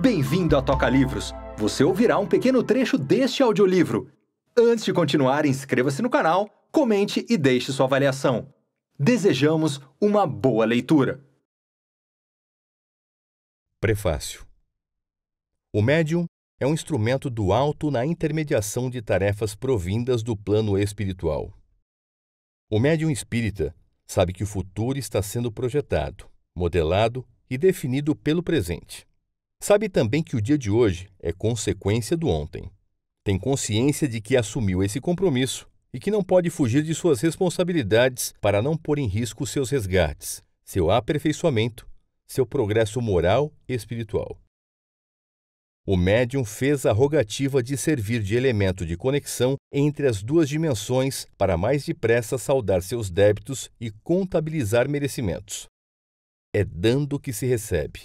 Bem-vindo à Toca Livros! Você ouvirá um pequeno trecho deste audiolivro. Antes de continuar, inscreva-se no canal, comente e deixe sua avaliação. Desejamos uma boa leitura. Prefácio O médium é um instrumento do alto na intermediação de tarefas provindas do plano espiritual. O médium espírita sabe que o futuro está sendo projetado, modelado e definido pelo presente. Sabe também que o dia de hoje é consequência do ontem. Tem consciência de que assumiu esse compromisso e que não pode fugir de suas responsabilidades para não pôr em risco seus resgates, seu aperfeiçoamento, seu progresso moral e espiritual. O médium fez a rogativa de servir de elemento de conexão entre as duas dimensões para mais depressa saldar seus débitos e contabilizar merecimentos. É dando que se recebe.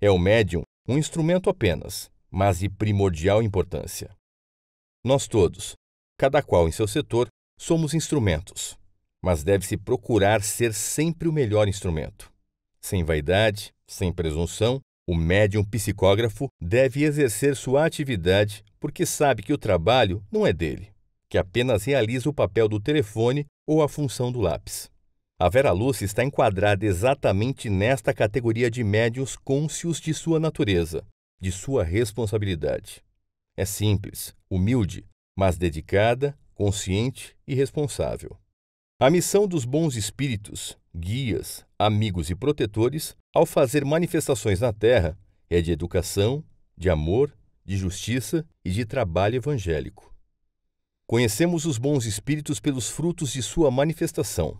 É o médium um instrumento apenas, mas de primordial importância. Nós todos, cada qual em seu setor, somos instrumentos, mas deve-se procurar ser sempre o melhor instrumento. Sem vaidade, sem presunção, o médium psicógrafo deve exercer sua atividade porque sabe que o trabalho não é dele, que apenas realiza o papel do telefone ou a função do lápis. A Vera Lúcia está enquadrada exatamente nesta categoria de médios cônscios de sua natureza, de sua responsabilidade. É simples, humilde, mas dedicada, consciente e responsável. A missão dos bons espíritos, guias, amigos e protetores, ao fazer manifestações na Terra, é de educação, de amor, de justiça e de trabalho evangélico. Conhecemos os bons espíritos pelos frutos de sua manifestação.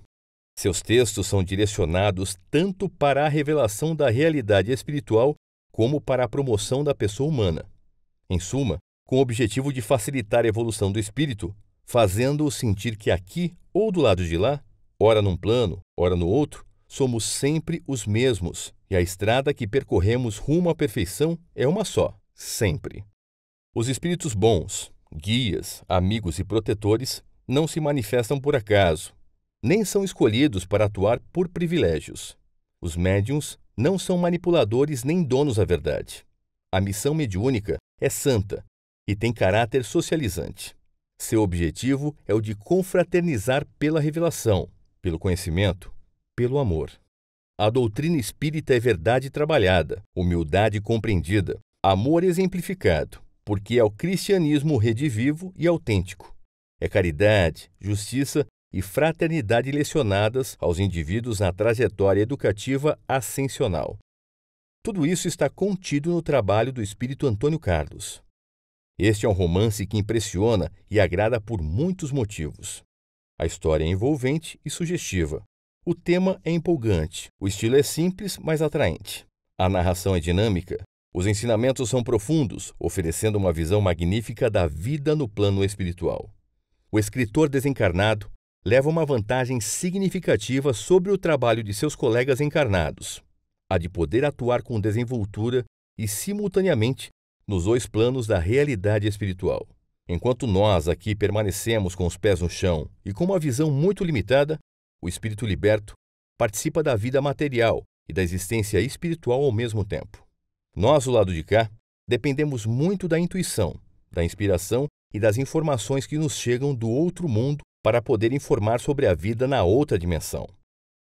Seus textos são direcionados tanto para a revelação da realidade espiritual como para a promoção da pessoa humana. Em suma, com o objetivo de facilitar a evolução do espírito, fazendo-o sentir que aqui ou do lado de lá, ora num plano, ora no outro, somos sempre os mesmos e a estrada que percorremos rumo à perfeição é uma só, sempre. Os espíritos bons, guias, amigos e protetores não se manifestam por acaso nem são escolhidos para atuar por privilégios. Os médiums não são manipuladores nem donos da verdade. A missão mediúnica é santa e tem caráter socializante. Seu objetivo é o de confraternizar pela revelação, pelo conhecimento, pelo amor. A doutrina espírita é verdade trabalhada, humildade compreendida, amor exemplificado, porque é o cristianismo redivivo e autêntico. É caridade, justiça e fraternidade lecionadas aos indivíduos na trajetória educativa ascensional. Tudo isso está contido no trabalho do espírito Antônio Carlos. Este é um romance que impressiona e agrada por muitos motivos. A história é envolvente e sugestiva. O tema é empolgante, o estilo é simples, mas atraente. A narração é dinâmica, os ensinamentos são profundos, oferecendo uma visão magnífica da vida no plano espiritual. O escritor desencarnado leva uma vantagem significativa sobre o trabalho de seus colegas encarnados, a de poder atuar com desenvoltura e simultaneamente nos dois planos da realidade espiritual. Enquanto nós aqui permanecemos com os pés no chão e com uma visão muito limitada, o espírito liberto participa da vida material e da existência espiritual ao mesmo tempo. Nós, do lado de cá, dependemos muito da intuição, da inspiração e das informações que nos chegam do outro mundo para poder informar sobre a vida na outra dimensão.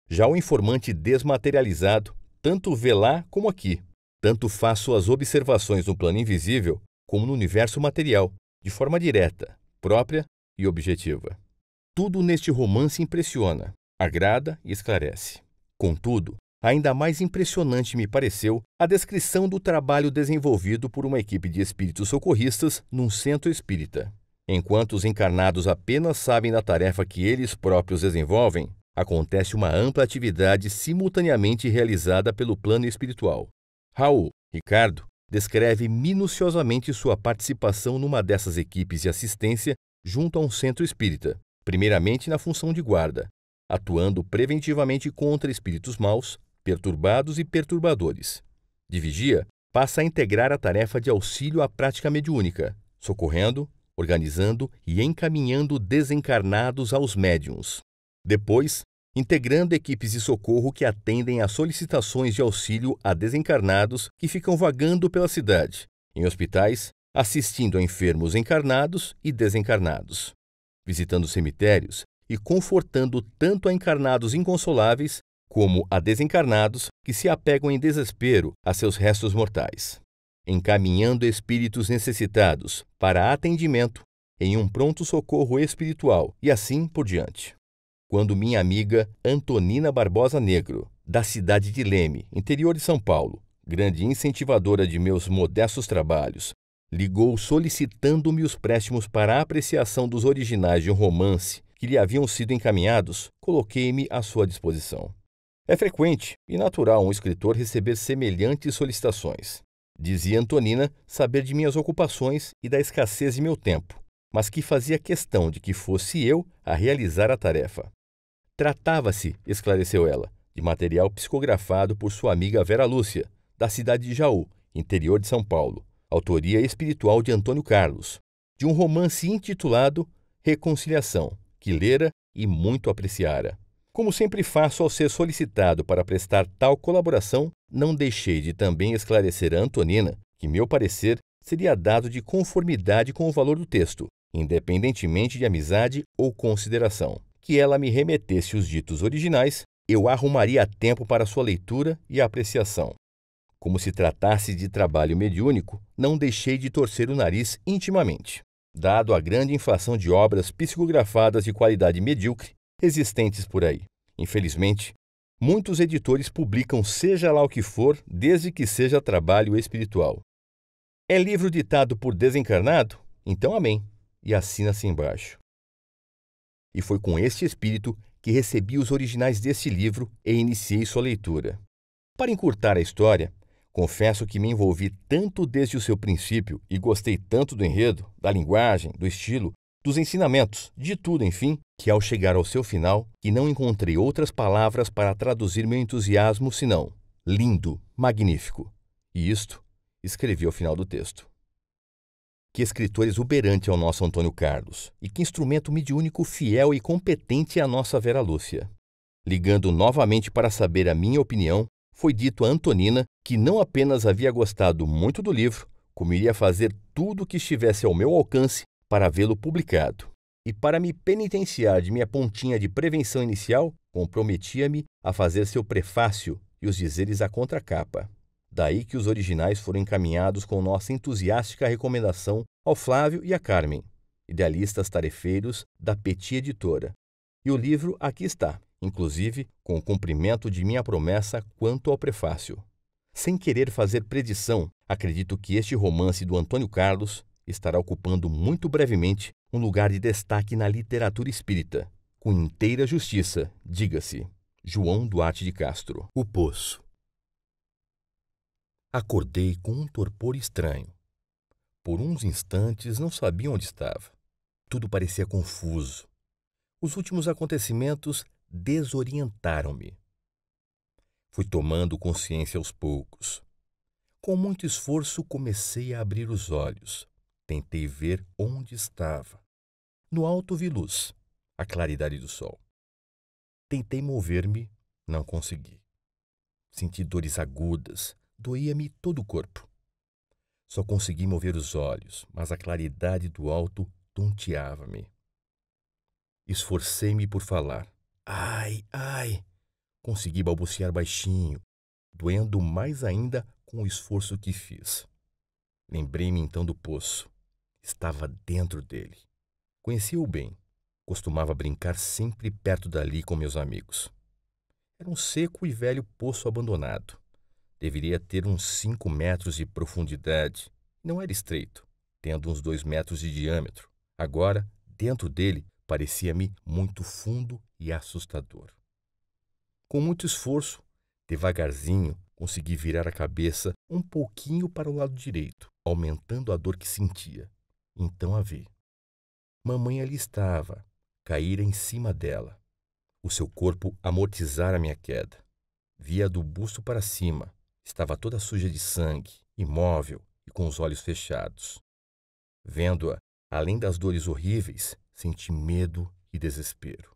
Já o informante desmaterializado, tanto vê lá como aqui, tanto faz suas observações no plano invisível como no universo material, de forma direta, própria e objetiva. Tudo neste romance impressiona, agrada e esclarece. Contudo, ainda mais impressionante me pareceu a descrição do trabalho desenvolvido por uma equipe de espíritos socorristas num centro espírita. Enquanto os encarnados apenas sabem da tarefa que eles próprios desenvolvem, acontece uma ampla atividade simultaneamente realizada pelo plano espiritual. Raul Ricardo descreve minuciosamente sua participação numa dessas equipes de assistência junto a um centro espírita, primeiramente na função de guarda, atuando preventivamente contra espíritos maus, perturbados e perturbadores. De vigia, passa a integrar a tarefa de auxílio à prática mediúnica, socorrendo, organizando e encaminhando desencarnados aos médiums. Depois, integrando equipes de socorro que atendem a solicitações de auxílio a desencarnados que ficam vagando pela cidade, em hospitais, assistindo a enfermos encarnados e desencarnados, visitando cemitérios e confortando tanto a encarnados inconsoláveis como a desencarnados que se apegam em desespero a seus restos mortais encaminhando espíritos necessitados para atendimento em um pronto-socorro espiritual e assim por diante. Quando minha amiga Antonina Barbosa Negro, da cidade de Leme, interior de São Paulo, grande incentivadora de meus modestos trabalhos, ligou solicitando-me os préstimos para a apreciação dos originais de um romance que lhe haviam sido encaminhados, coloquei-me à sua disposição. É frequente e natural um escritor receber semelhantes solicitações dizia Antonina saber de minhas ocupações e da escassez de meu tempo, mas que fazia questão de que fosse eu a realizar a tarefa. Tratava-se, esclareceu ela, de material psicografado por sua amiga Vera Lúcia, da cidade de Jaú, interior de São Paulo, autoria espiritual de Antônio Carlos, de um romance intitulado Reconciliação, que lera e muito apreciara. Como sempre faço ao ser solicitado para prestar tal colaboração, não deixei de também esclarecer a Antonina que meu parecer seria dado de conformidade com o valor do texto, independentemente de amizade ou consideração. Que ela me remetesse os ditos originais, eu arrumaria tempo para sua leitura e apreciação. Como se tratasse de trabalho mediúnico, não deixei de torcer o nariz intimamente. Dado a grande inflação de obras psicografadas de qualidade medíocre existentes por aí. Infelizmente, Muitos editores publicam seja lá o que for, desde que seja trabalho espiritual. É livro ditado por desencarnado? Então amém. E assina-se embaixo. E foi com este espírito que recebi os originais desse livro e iniciei sua leitura. Para encurtar a história, confesso que me envolvi tanto desde o seu princípio e gostei tanto do enredo, da linguagem, do estilo, dos ensinamentos, de tudo, enfim, que ao chegar ao seu final, que não encontrei outras palavras para traduzir meu entusiasmo senão lindo, magnífico. E isto escrevi ao final do texto. Que escritor exuberante é o nosso Antônio Carlos, e que instrumento mediúnico fiel e competente é a nossa Vera Lúcia. Ligando novamente para saber a minha opinião, foi dito a Antonina que não apenas havia gostado muito do livro, como iria fazer tudo o que estivesse ao meu alcance para vê-lo publicado e para me penitenciar de minha pontinha de prevenção inicial, comprometia-me a fazer seu prefácio e os dizeres à contracapa. Daí que os originais foram encaminhados com nossa entusiástica recomendação ao Flávio e à Carmen, idealistas tarefeiros da Petit Editora. E o livro aqui está, inclusive com o cumprimento de minha promessa quanto ao prefácio. Sem querer fazer predição, acredito que este romance do Antônio Carlos estará ocupando muito brevemente um lugar de destaque na literatura espírita. Com inteira justiça, diga-se. João Duarte de Castro. O Poço. Acordei com um torpor estranho. Por uns instantes não sabia onde estava. Tudo parecia confuso. Os últimos acontecimentos desorientaram-me. Fui tomando consciência aos poucos. Com muito esforço comecei a abrir os olhos. Tentei ver onde estava. No alto vi luz, a claridade do sol. Tentei mover-me, não consegui. Senti dores agudas, doía-me todo o corpo. Só consegui mover os olhos, mas a claridade do alto tonteava-me. Esforcei-me por falar. Ai, ai! Consegui balbuciar baixinho, doendo mais ainda com o esforço que fiz. Lembrei-me então do poço. Estava dentro dele. Conhecia-o bem. Costumava brincar sempre perto dali com meus amigos. Era um seco e velho poço abandonado. Deveria ter uns cinco metros de profundidade. Não era estreito, tendo uns dois metros de diâmetro. Agora, dentro dele, parecia-me muito fundo e assustador. Com muito esforço, devagarzinho, consegui virar a cabeça um pouquinho para o lado direito, aumentando a dor que sentia. Então a vi. Mamãe ali estava, caíra em cima dela. O seu corpo amortizara minha queda. Via do busto para cima. Estava toda suja de sangue, imóvel e com os olhos fechados. Vendo-a, além das dores horríveis, senti medo e desespero.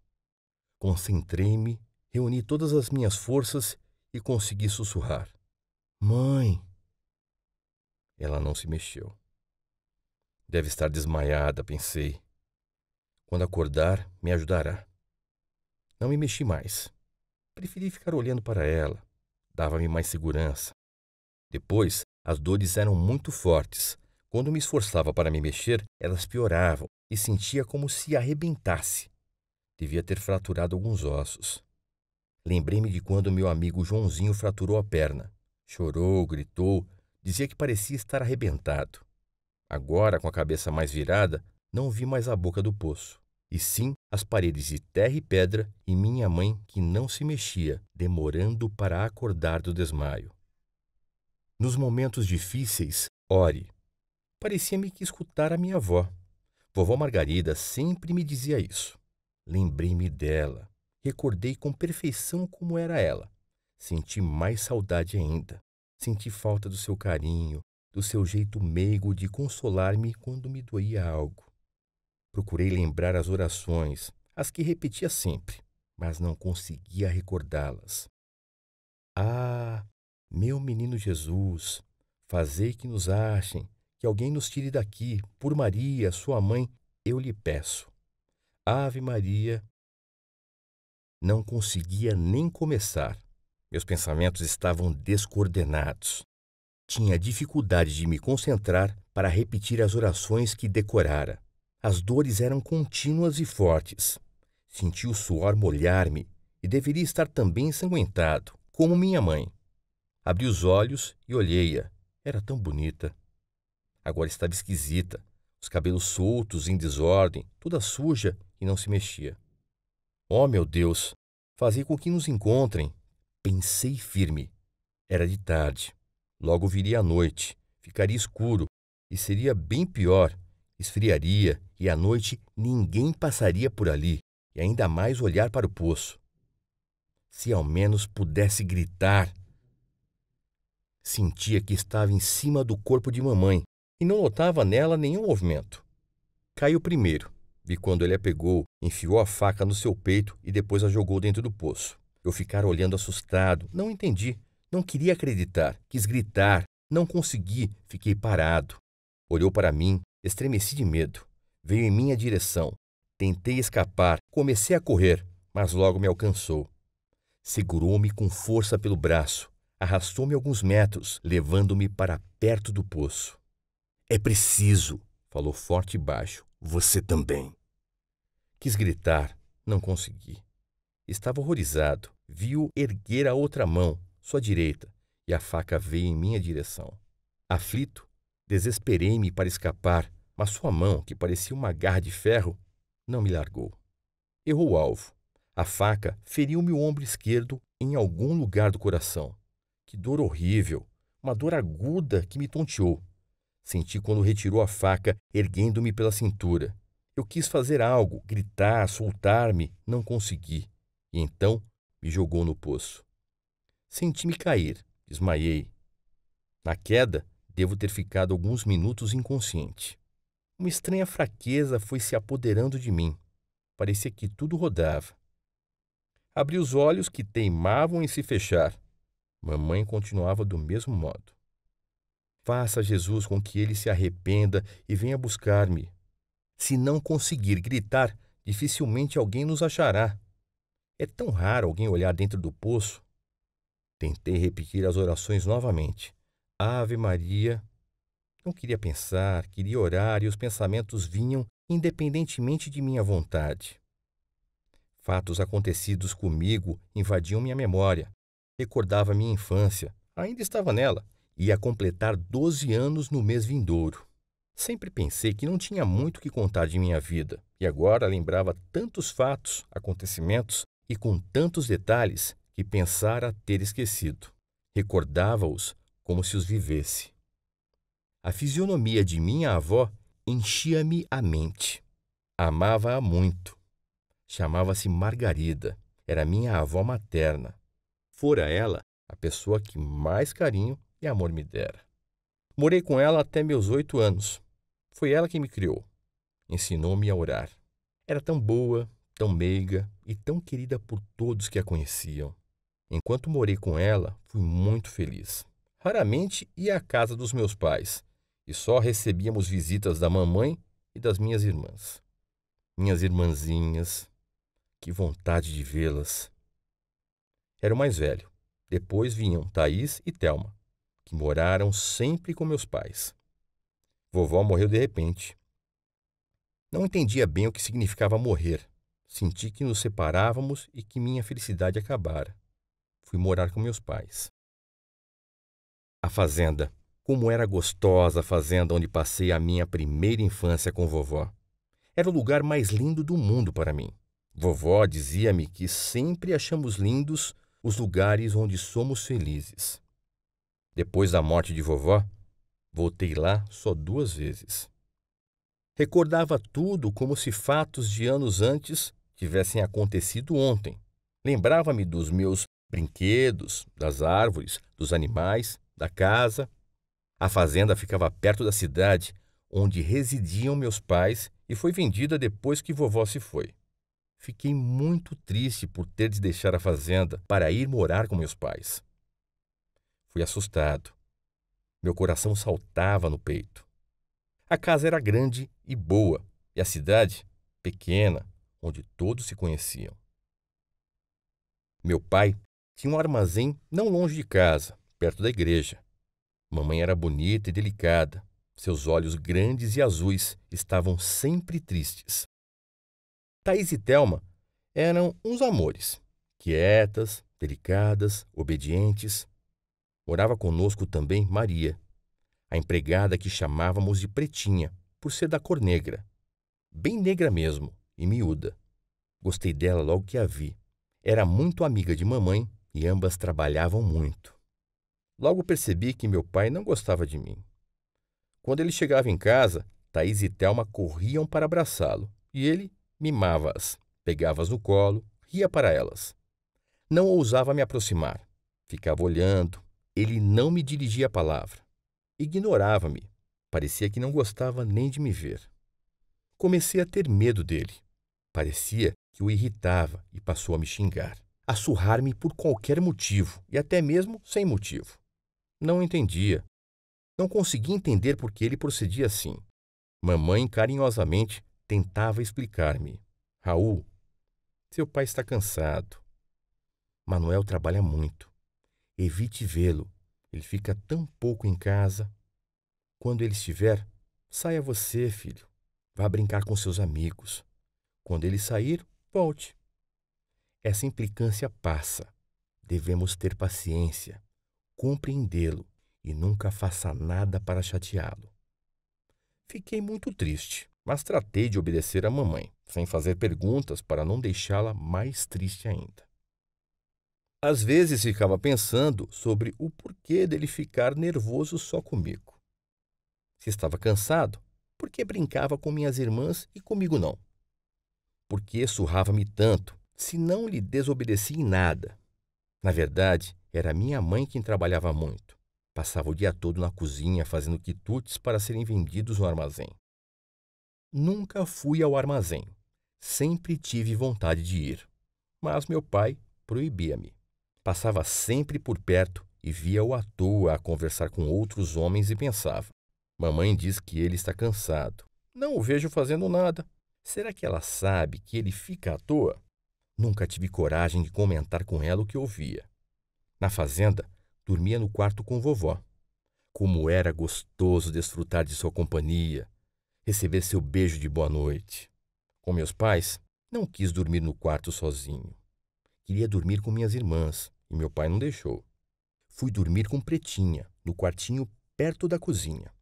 Concentrei-me, reuni todas as minhas forças e consegui sussurrar: Mãe! Ela não se mexeu. Deve estar desmaiada, pensei, quando acordar, me ajudará. Não me mexi mais. Preferi ficar olhando para ela. Dava-me mais segurança. Depois, as dores eram muito fortes. Quando me esforçava para me mexer, elas pioravam e sentia como se arrebentasse. Devia ter fraturado alguns ossos. Lembrei-me de quando meu amigo Joãozinho fraturou a perna. Chorou, gritou, dizia que parecia estar arrebentado. Agora, com a cabeça mais virada, não vi mais a boca do poço, e sim as paredes de terra e pedra e minha mãe que não se mexia, demorando para acordar do desmaio. Nos momentos difíceis, ore. Parecia-me que escutar a minha avó. Vovó Margarida sempre me dizia isso. Lembrei-me dela. Recordei com perfeição como era ela. Senti mais saudade ainda. Senti falta do seu carinho, do seu jeito meigo de consolar-me quando me doía algo. Procurei lembrar as orações, as que repetia sempre, mas não conseguia recordá-las. Ah, meu menino Jesus, fazei que nos achem, que alguém nos tire daqui, por Maria, sua mãe, eu lhe peço. Ave Maria. Não conseguia nem começar. Meus pensamentos estavam descoordenados. Tinha dificuldade de me concentrar para repetir as orações que decorara. As dores eram contínuas e fortes. Senti o suor molhar-me e deveria estar também ensanguentado, como minha mãe. Abri os olhos e olhei-a. Era tão bonita. Agora estava esquisita, os cabelos soltos, em desordem, toda suja e não se mexia. Oh, meu Deus! Fazei com que nos encontrem. Pensei firme. Era de tarde. Logo viria a noite. Ficaria escuro. E seria bem pior Esfriaria e à noite ninguém passaria por ali e ainda mais olhar para o poço. Se ao menos pudesse gritar. Sentia que estava em cima do corpo de mamãe e não notava nela nenhum movimento. Caiu primeiro, e quando ele a pegou, enfiou a faca no seu peito e depois a jogou dentro do poço. Eu ficara olhando assustado, não entendi, não queria acreditar, quis gritar, não consegui, fiquei parado. Olhou para mim, Estremeci de medo. Veio em minha direção. Tentei escapar, comecei a correr, mas logo me alcançou. Segurou-me com força pelo braço, arrastou-me alguns metros, levando-me para perto do poço. É preciso, falou forte e baixo. Você também. Quis gritar, não consegui. Estava horrorizado. Viu erguer a outra mão, sua direita, e a faca veio em minha direção. Aflito, Desesperei-me para escapar, mas sua mão, que parecia uma garra de ferro, não me largou. Errou o alvo. A faca feriu-me o ombro esquerdo em algum lugar do coração. Que dor horrível! Uma dor aguda que me tonteou. Senti quando retirou a faca, erguendo-me pela cintura. Eu quis fazer algo, gritar, soltar-me, não consegui. E então me jogou no poço. Senti-me cair, desmaiei. Na queda, Devo ter ficado alguns minutos inconsciente. Uma estranha fraqueza foi se apoderando de mim. Parecia que tudo rodava. Abri os olhos que teimavam em se fechar. Mamãe continuava do mesmo modo. Faça Jesus com que ele se arrependa e venha buscar-me. Se não conseguir gritar, dificilmente alguém nos achará. É tão raro alguém olhar dentro do poço. Tentei repetir as orações novamente. Ave Maria. Não queria pensar, queria orar e os pensamentos vinham independentemente de minha vontade. Fatos acontecidos comigo invadiam minha memória. Recordava minha infância, ainda estava nela, ia completar 12 anos no mês vindouro. Sempre pensei que não tinha muito que contar de minha vida, e agora lembrava tantos fatos, acontecimentos e com tantos detalhes que pensara ter esquecido. Recordava-os como se os vivesse. A fisionomia de minha avó enchia-me a mente. Amava-a muito. Chamava-se Margarida. Era minha avó materna. Fora ela a pessoa que mais carinho e amor me dera. Morei com ela até meus oito anos. Foi ela que me criou. Ensinou-me a orar. Era tão boa, tão meiga e tão querida por todos que a conheciam. Enquanto morei com ela, fui muito feliz. Raramente ia à casa dos meus pais e só recebíamos visitas da mamãe e das minhas irmãs. Minhas irmãzinhas, que vontade de vê-las. Era o mais velho. Depois vinham Thaís e Telma, que moraram sempre com meus pais. Vovó morreu de repente. Não entendia bem o que significava morrer. Senti que nos separávamos e que minha felicidade acabara. Fui morar com meus pais. A fazenda. Como era gostosa a fazenda onde passei a minha primeira infância com vovó. Era o lugar mais lindo do mundo para mim. Vovó dizia-me que sempre achamos lindos os lugares onde somos felizes. Depois da morte de vovó, voltei lá só duas vezes. Recordava tudo como se fatos de anos antes tivessem acontecido ontem. Lembrava-me dos meus brinquedos, das árvores, dos animais da casa. A fazenda ficava perto da cidade onde residiam meus pais e foi vendida depois que vovó se foi. Fiquei muito triste por ter de deixar a fazenda para ir morar com meus pais. Fui assustado. Meu coração saltava no peito. A casa era grande e boa, e a cidade pequena, onde todos se conheciam. Meu pai tinha um armazém não longe de casa, perto da igreja. Mamãe era bonita e delicada. Seus olhos grandes e azuis estavam sempre tristes. Thais e Thelma eram uns amores, quietas, delicadas, obedientes. Morava conosco também Maria, a empregada que chamávamos de Pretinha, por ser da cor negra. Bem negra mesmo, e miúda. Gostei dela logo que a vi. Era muito amiga de mamãe e ambas trabalhavam muito. Logo percebi que meu pai não gostava de mim. Quando ele chegava em casa, Thaís e Thelma corriam para abraçá-lo e ele mimava-as, pegava-as no colo, ria para elas. Não ousava me aproximar. Ficava olhando. Ele não me dirigia a palavra. Ignorava-me. Parecia que não gostava nem de me ver. Comecei a ter medo dele. Parecia que o irritava e passou a me xingar, a surrar-me por qualquer motivo e até mesmo sem motivo. Não entendia. Não conseguia entender por que ele procedia assim. Mamãe carinhosamente tentava explicar-me. Raul, seu pai está cansado. Manuel trabalha muito. Evite vê-lo. Ele fica tão pouco em casa. Quando ele estiver, saia você, filho. Vá brincar com seus amigos. Quando ele sair, volte. Essa implicância passa. Devemos ter paciência compreendê-lo e nunca faça nada para chateá-lo. Fiquei muito triste, mas tratei de obedecer à mamãe, sem fazer perguntas para não deixá-la mais triste ainda. Às vezes ficava pensando sobre o porquê dele ficar nervoso só comigo. Se estava cansado, por que brincava com minhas irmãs e comigo não? Por que surrava-me tanto, se não lhe desobedeci em nada? Na verdade, era minha mãe quem trabalhava muito. Passava o dia todo na cozinha fazendo quitutes para serem vendidos no armazém. Nunca fui ao armazém. Sempre tive vontade de ir. Mas meu pai proibia-me. Passava sempre por perto e via-o à toa a conversar com outros homens e pensava: Mamãe diz que ele está cansado. Não o vejo fazendo nada. Será que ela sabe que ele fica à toa? Nunca tive coragem de comentar com ela o que ouvia. Na fazenda, dormia no quarto com vovó. Como era gostoso desfrutar de sua companhia, receber seu beijo de boa noite. Com meus pais, não quis dormir no quarto sozinho. Queria dormir com minhas irmãs e meu pai não deixou. Fui dormir com Pretinha, no quartinho perto da cozinha.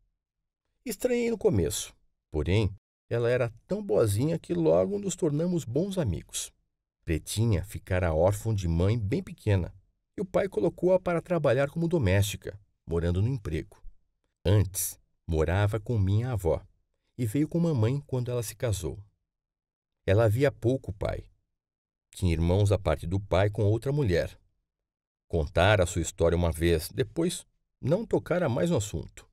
Estranhei no começo, porém, ela era tão boazinha que logo nos tornamos bons amigos. Pretinha ficara órfã de mãe bem pequena e o pai colocou-a para trabalhar como doméstica, morando no emprego. Antes, morava com minha avó e veio com mamãe quando ela se casou. Ela havia pouco pai. Tinha irmãos à parte do pai com outra mulher. Contar a sua história uma vez, depois não tocara mais no assunto.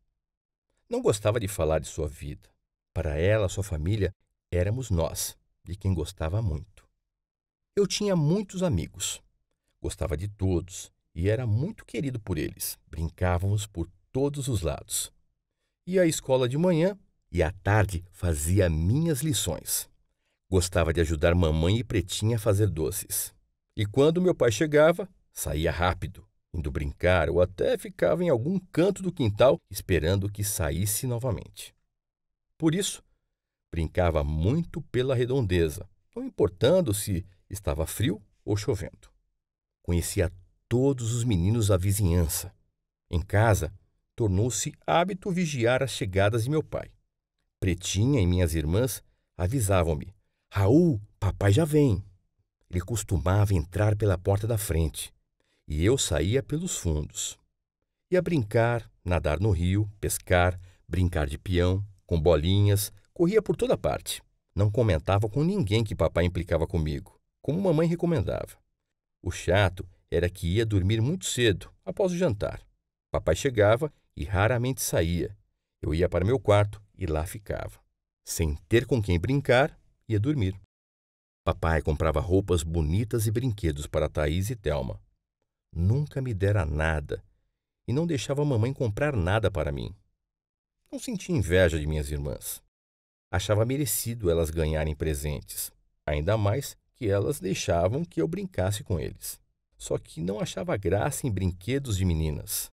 Não gostava de falar de sua vida. Para ela, sua família, éramos nós, de quem gostava muito. Eu tinha muitos amigos. Gostava de todos e era muito querido por eles. Brincávamos por todos os lados. Ia à escola de manhã e à tarde fazia minhas lições. Gostava de ajudar mamãe e Pretinha a fazer doces. E quando meu pai chegava, saía rápido, indo brincar ou até ficava em algum canto do quintal esperando que saísse novamente. Por isso, brincava muito pela redondeza, não importando se estava frio ou chovendo. Conhecia todos os meninos da vizinhança. Em casa, tornou-se hábito vigiar as chegadas de meu pai. Pretinha e minhas irmãs avisavam-me: Raul, papai já vem. Ele costumava entrar pela porta da frente e eu saía pelos fundos. Ia brincar, nadar no rio, pescar, brincar de peão, com bolinhas, corria por toda parte. Não comentava com ninguém que papai implicava comigo, como mamãe recomendava. O chato era que ia dormir muito cedo, após o jantar. Papai chegava e raramente saía. Eu ia para meu quarto e lá ficava. Sem ter com quem brincar, ia dormir. Papai comprava roupas bonitas e brinquedos para Thaís e Telma. Nunca me dera nada e não deixava mamãe comprar nada para mim. Não sentia inveja de minhas irmãs. Achava merecido elas ganharem presentes, ainda mais que elas deixavam que eu brincasse com eles. Só que não achava graça em brinquedos de meninas.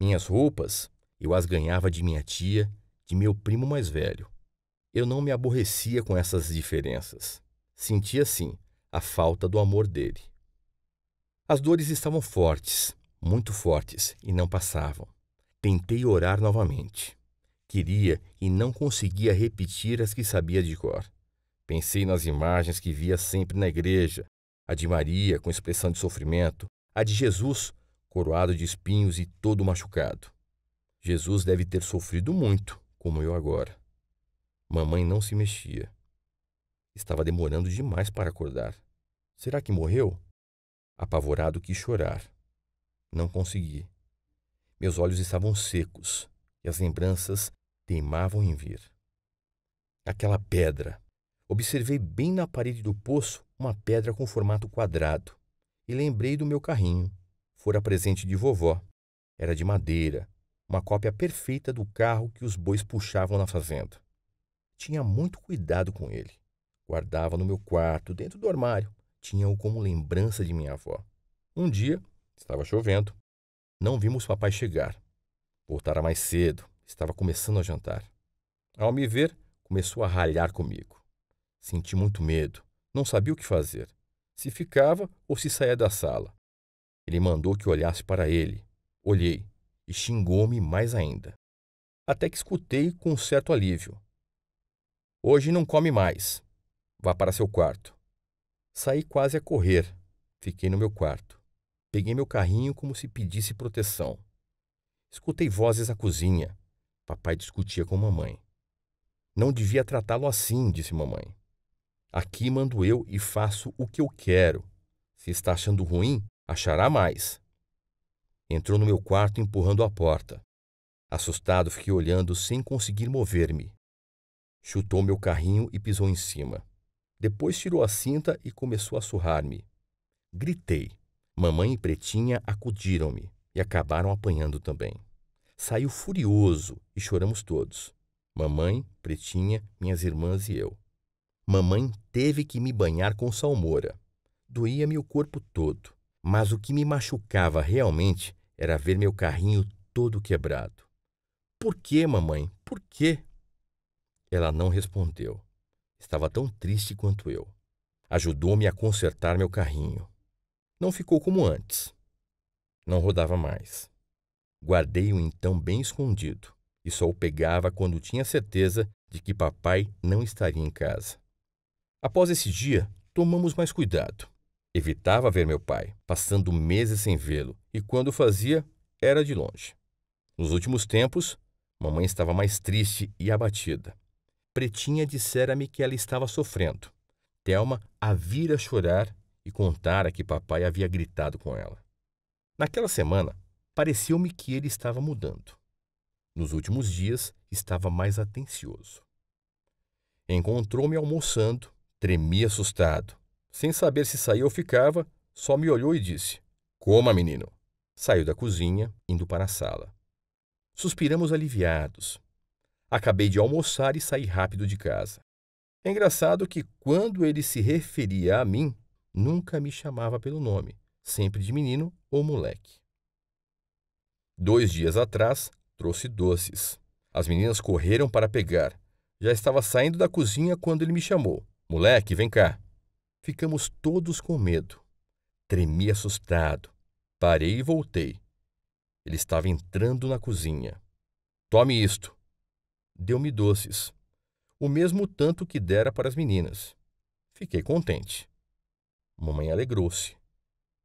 Minhas roupas eu as ganhava de minha tia, de meu primo mais velho. Eu não me aborrecia com essas diferenças. Sentia, sim, a falta do amor dele. As dores estavam fortes, muito fortes, e não passavam. Tentei orar novamente. Queria e não conseguia repetir as que sabia de cor. Pensei nas imagens que via sempre na igreja: a de Maria, com expressão de sofrimento, a de Jesus, coroado de espinhos e todo machucado. Jesus deve ter sofrido muito, como eu agora. Mamãe não se mexia. Estava demorando demais para acordar. Será que morreu? Apavorado, quis chorar. Não consegui. Meus olhos estavam secos e as lembranças teimavam em vir. Aquela pedra, observei bem na parede do poço uma pedra com formato quadrado e lembrei do meu carrinho. Fora presente de vovó. Era de madeira, uma cópia perfeita do carro que os bois puxavam na fazenda. Tinha muito cuidado com ele. Guardava no meu quarto, dentro do armário. Tinha-o como lembrança de minha avó. Um dia, estava chovendo. Não vimos papai chegar. Voltara mais cedo. Estava começando a jantar. Ao me ver, começou a ralhar comigo. Senti muito medo. Não sabia o que fazer. Se ficava ou se saía da sala. Ele mandou que olhasse para ele. Olhei e xingou-me mais ainda. Até que escutei com um certo alívio. Hoje não come mais. Vá para seu quarto. Saí quase a correr. Fiquei no meu quarto. Peguei meu carrinho como se pedisse proteção. Escutei vozes na cozinha. Papai discutia com mamãe. Não devia tratá-lo assim, disse mamãe. Aqui mando eu e faço o que eu quero. Se está achando ruim, achará mais. Entrou no meu quarto empurrando a porta. Assustado, fiquei olhando sem conseguir mover-me. Chutou meu carrinho e pisou em cima. Depois tirou a cinta e começou a surrar-me. Gritei. Mamãe e Pretinha acudiram-me e acabaram apanhando também. Saiu furioso e choramos todos. Mamãe, Pretinha, minhas irmãs e eu. Mamãe teve que me banhar com salmoura. Doía-me o corpo todo, mas o que me machucava realmente era ver meu carrinho todo quebrado. Por que, mamãe? Por quê? Ela não respondeu. Estava tão triste quanto eu. Ajudou-me a consertar meu carrinho. Não ficou como antes. Não rodava mais. Guardei-o então bem escondido e só o pegava quando tinha certeza de que papai não estaria em casa. Após esse dia, tomamos mais cuidado. Evitava ver meu pai, passando meses sem vê-lo, e quando fazia, era de longe. Nos últimos tempos, mamãe estava mais triste e abatida. Pretinha dissera-me que ela estava sofrendo. Telma a vira chorar e contara que papai havia gritado com ela. Naquela semana, pareceu-me que ele estava mudando. Nos últimos dias, estava mais atencioso. Encontrou-me almoçando Tremi assustado. Sem saber se saía ou ficava, só me olhou e disse: Coma, menino. Saiu da cozinha, indo para a sala. Suspiramos aliviados. Acabei de almoçar e saí rápido de casa. É engraçado que, quando ele se referia a mim, nunca me chamava pelo nome, sempre de menino ou moleque. Dois dias atrás, trouxe doces. As meninas correram para pegar. Já estava saindo da cozinha quando ele me chamou. Moleque, vem cá. Ficamos todos com medo. Tremi assustado. Parei e voltei. Ele estava entrando na cozinha. Tome isto. Deu-me doces. O mesmo tanto que dera para as meninas. Fiquei contente. Mamãe alegrou-se.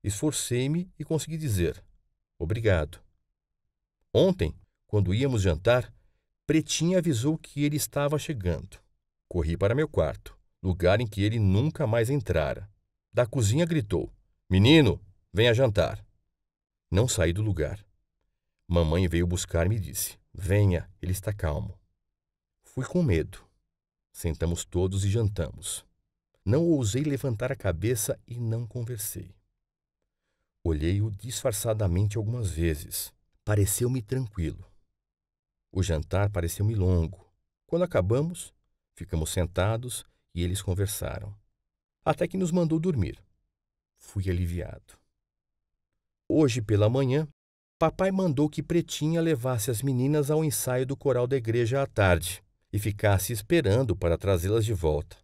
Esforcei-me e consegui dizer: Obrigado. Ontem, quando íamos jantar, Pretinha avisou que ele estava chegando. Corri para meu quarto lugar em que ele nunca mais entrara. Da cozinha gritou: Menino, venha jantar. Não saí do lugar. Mamãe veio buscar-me e disse: Venha, ele está calmo. Fui com medo. Sentamos todos e jantamos. Não ousei levantar a cabeça e não conversei. Olhei-o disfarçadamente algumas vezes. Pareceu-me tranquilo. O jantar pareceu-me longo. Quando acabamos, ficamos sentados e eles conversaram. Até que nos mandou dormir. Fui aliviado. Hoje pela manhã, papai mandou que Pretinha levasse as meninas ao ensaio do coral da igreja à tarde e ficasse esperando para trazê-las de volta.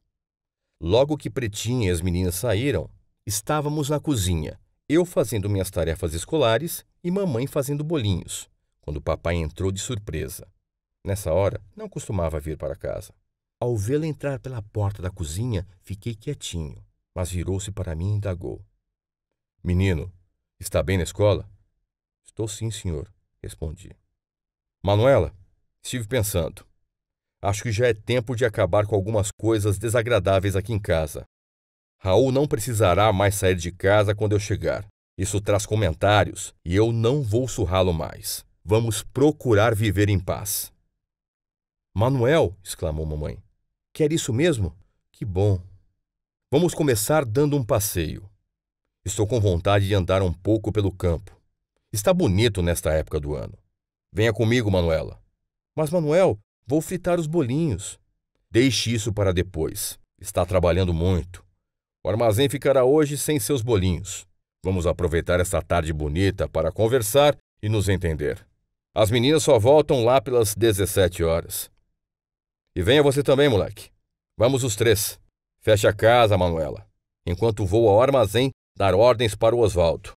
Logo que Pretinha e as meninas saíram, estávamos na cozinha, eu fazendo minhas tarefas escolares e mamãe fazendo bolinhos, quando papai entrou de surpresa. Nessa hora, não costumava vir para casa. Ao vê-la entrar pela porta da cozinha, fiquei quietinho, mas virou-se para mim e indagou. Menino, está bem na escola? Estou sim, senhor, respondi. Manuela, estive pensando. Acho que já é tempo de acabar com algumas coisas desagradáveis aqui em casa. Raul não precisará mais sair de casa quando eu chegar. Isso traz comentários e eu não vou surrá-lo mais. Vamos procurar viver em paz. Manuel! exclamou mamãe. Quer isso mesmo? Que bom! Vamos começar dando um passeio. Estou com vontade de andar um pouco pelo campo. Está bonito nesta época do ano. Venha comigo, Manuela. Mas, Manuel, vou fritar os bolinhos. Deixe isso para depois. Está trabalhando muito. O armazém ficará hoje sem seus bolinhos. Vamos aproveitar esta tarde bonita para conversar e nos entender. As meninas só voltam lá pelas 17 horas. E venha você também, moleque. Vamos os três. Feche a casa, Manuela, enquanto vou ao armazém dar ordens para o Oswaldo.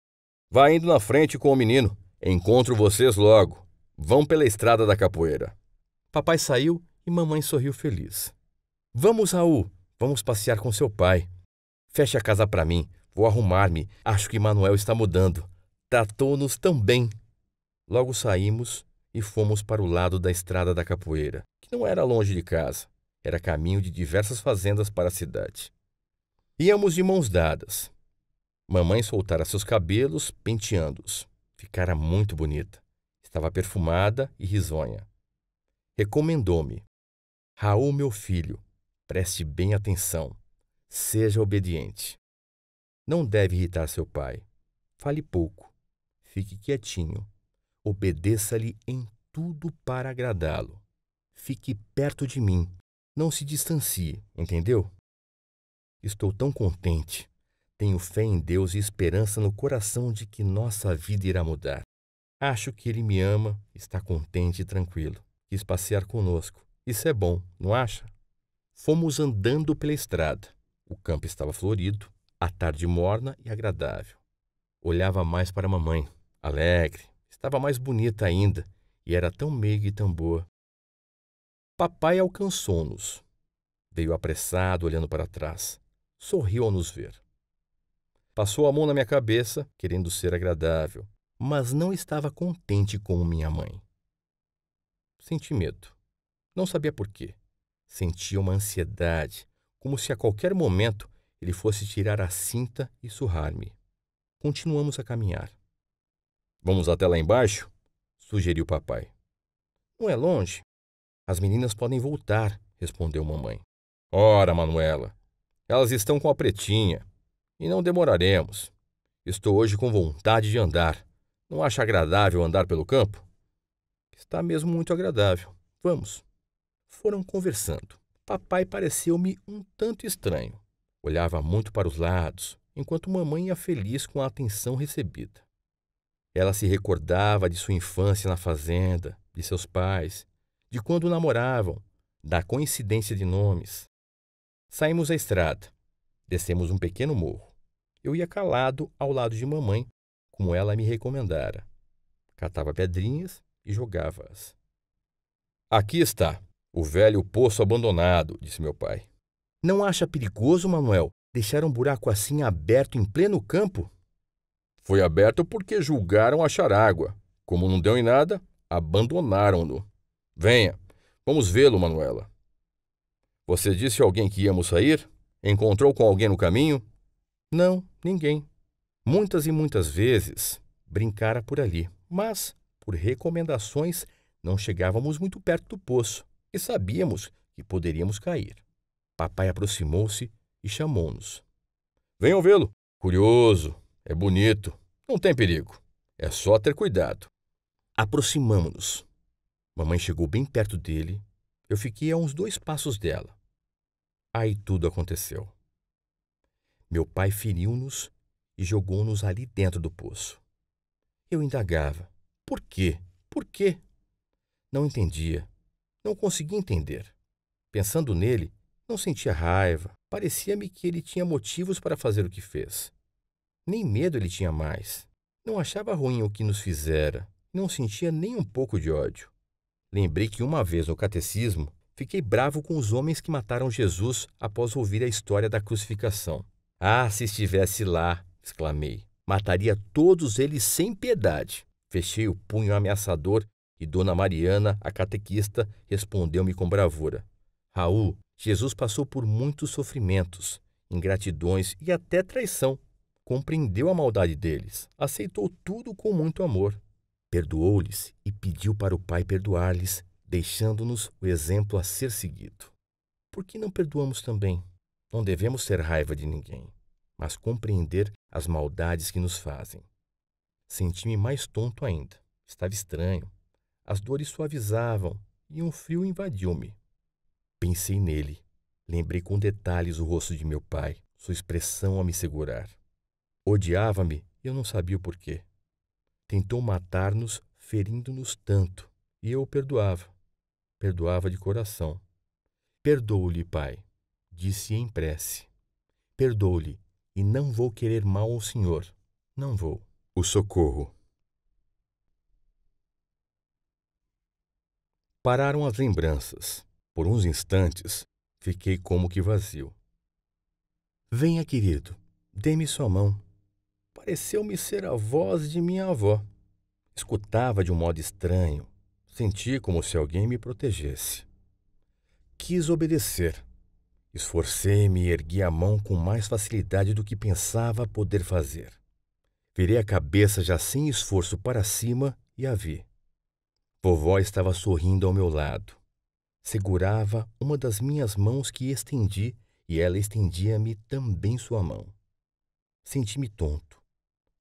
Vá indo na frente com o menino. Encontro vocês logo. Vão pela estrada da capoeira. Papai saiu e mamãe sorriu feliz. Vamos, Raul, vamos passear com seu pai. Feche a casa para mim, vou arrumar-me. Acho que Manuel está mudando. Tratou-nos tão bem. Logo saímos e fomos para o lado da estrada da capoeira. Não era longe de casa. Era caminho de diversas fazendas para a cidade. Íamos de mãos dadas. Mamãe soltara seus cabelos, penteando-os. Ficara muito bonita. Estava perfumada e risonha. Recomendou-me. Raul, meu filho, preste bem atenção. Seja obediente. Não deve irritar seu pai. Fale pouco. Fique quietinho. Obedeça-lhe em tudo para agradá-lo. Fique perto de mim. Não se distancie, entendeu? Estou tão contente. Tenho fé em Deus e esperança no coração de que nossa vida irá mudar. Acho que Ele me ama, está contente e tranquilo. Quis passear conosco. Isso é bom, não acha? Fomos andando pela estrada. O campo estava florido, a tarde morna e agradável. Olhava mais para a mamãe, alegre, estava mais bonita ainda, e era tão meiga e tão boa. Papai alcançou-nos. Veio apressado, olhando para trás. Sorriu ao nos ver. Passou a mão na minha cabeça, querendo ser agradável, mas não estava contente com minha mãe. Senti medo. Não sabia por quê. Sentia uma ansiedade, como se a qualquer momento ele fosse tirar a cinta e surrar-me. Continuamos a caminhar. Vamos até lá embaixo? sugeriu papai. Não é longe, as meninas podem voltar, respondeu mamãe. Ora, Manuela, elas estão com a pretinha. E não demoraremos. Estou hoje com vontade de andar. Não acha agradável andar pelo campo? Está mesmo muito agradável. Vamos. Foram conversando. Papai pareceu-me um tanto estranho. Olhava muito para os lados, enquanto mamãe ia feliz com a atenção recebida. Ela se recordava de sua infância na fazenda, de seus pais, de quando namoravam, da coincidência de nomes. Saímos à estrada. Descemos um pequeno morro. Eu ia calado ao lado de mamãe, como ela me recomendara. Catava pedrinhas e jogava-as. Aqui está, o velho poço abandonado, disse meu pai. Não acha perigoso, Manuel, deixar um buraco assim aberto em pleno campo? Foi aberto porque julgaram achar água. Como não deu em nada, abandonaram-no. Venha, vamos vê-lo, Manuela. Você disse a alguém que íamos sair? Encontrou com alguém no caminho? Não, ninguém. Muitas e muitas vezes brincara por ali, mas, por recomendações, não chegávamos muito perto do poço e sabíamos que poderíamos cair. Papai aproximou-se e chamou-nos. Venham vê-lo. Curioso, é bonito, não tem perigo. É só ter cuidado. Aproximamo-nos. Mamãe chegou bem perto dele. Eu fiquei a uns dois passos dela. Aí tudo aconteceu. Meu pai feriu-nos e jogou-nos ali dentro do poço. Eu indagava. Por quê? Por quê? Não entendia. Não conseguia entender. Pensando nele, não sentia raiva. Parecia-me que ele tinha motivos para fazer o que fez. Nem medo ele tinha mais. Não achava ruim o que nos fizera. Não sentia nem um pouco de ódio. Lembrei que uma vez no catecismo fiquei bravo com os homens que mataram Jesus após ouvir a história da crucificação. Ah, se estivesse lá, exclamei, mataria todos eles sem piedade. Fechei o punho ameaçador e Dona Mariana, a catequista, respondeu-me com bravura: Raul, Jesus passou por muitos sofrimentos, ingratidões e até traição. Compreendeu a maldade deles, aceitou tudo com muito amor. Perdoou-lhes e pediu para o Pai perdoar-lhes, deixando-nos o exemplo a ser seguido. Por que não perdoamos também? Não devemos ter raiva de ninguém, mas compreender as maldades que nos fazem. Senti-me mais tonto ainda. Estava estranho. As dores suavizavam e um frio invadiu-me. Pensei nele. Lembrei com detalhes o rosto de meu pai, sua expressão a me segurar. Odiava-me e eu não sabia o porquê tentou matar-nos ferindo-nos tanto, e eu o perdoava, perdoava de coração. Perdoo-lhe, Pai, disse em prece. Perdoo-lhe, e não vou querer mal ao Senhor, não vou. O socorro. Pararam as lembranças. Por uns instantes, fiquei como que vazio. Venha, querido, dê-me sua mão, pareceu-me ser a voz de minha avó. Escutava de um modo estranho. Senti como se alguém me protegesse. Quis obedecer. Esforcei-me e ergui a mão com mais facilidade do que pensava poder fazer. Virei a cabeça já sem esforço para cima e a vi. Vovó estava sorrindo ao meu lado. Segurava uma das minhas mãos que estendi e ela estendia-me também sua mão. Senti-me tonto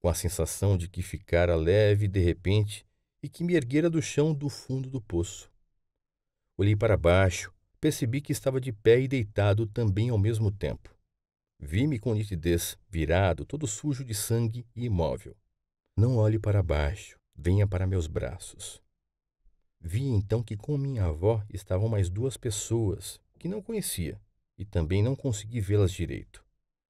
com a sensação de que ficara leve de repente e que me erguera do chão do fundo do poço. Olhei para baixo, percebi que estava de pé e deitado também ao mesmo tempo. Vi-me com nitidez, virado, todo sujo de sangue e imóvel. Não olhe para baixo, venha para meus braços. Vi então que com minha avó estavam mais duas pessoas que não conhecia e também não consegui vê-las direito.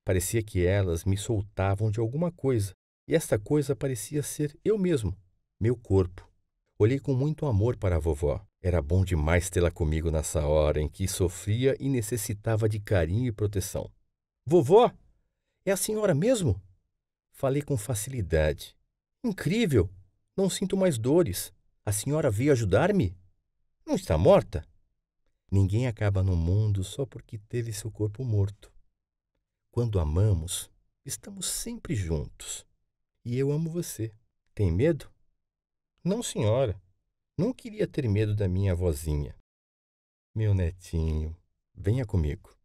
Parecia que elas me soltavam de alguma coisa e esta coisa parecia ser eu mesmo, meu corpo. Olhei com muito amor para a vovó. Era bom demais tê-la comigo nessa hora em que sofria e necessitava de carinho e proteção. Vovó, é a senhora mesmo? Falei com facilidade. Incrível! Não sinto mais dores. A senhora veio ajudar-me? Não está morta? Ninguém acaba no mundo só porque teve seu corpo morto. Quando amamos, estamos sempre juntos e eu amo você. Tem medo? Não, senhora. Não queria ter medo da minha vozinha. Meu netinho, venha comigo.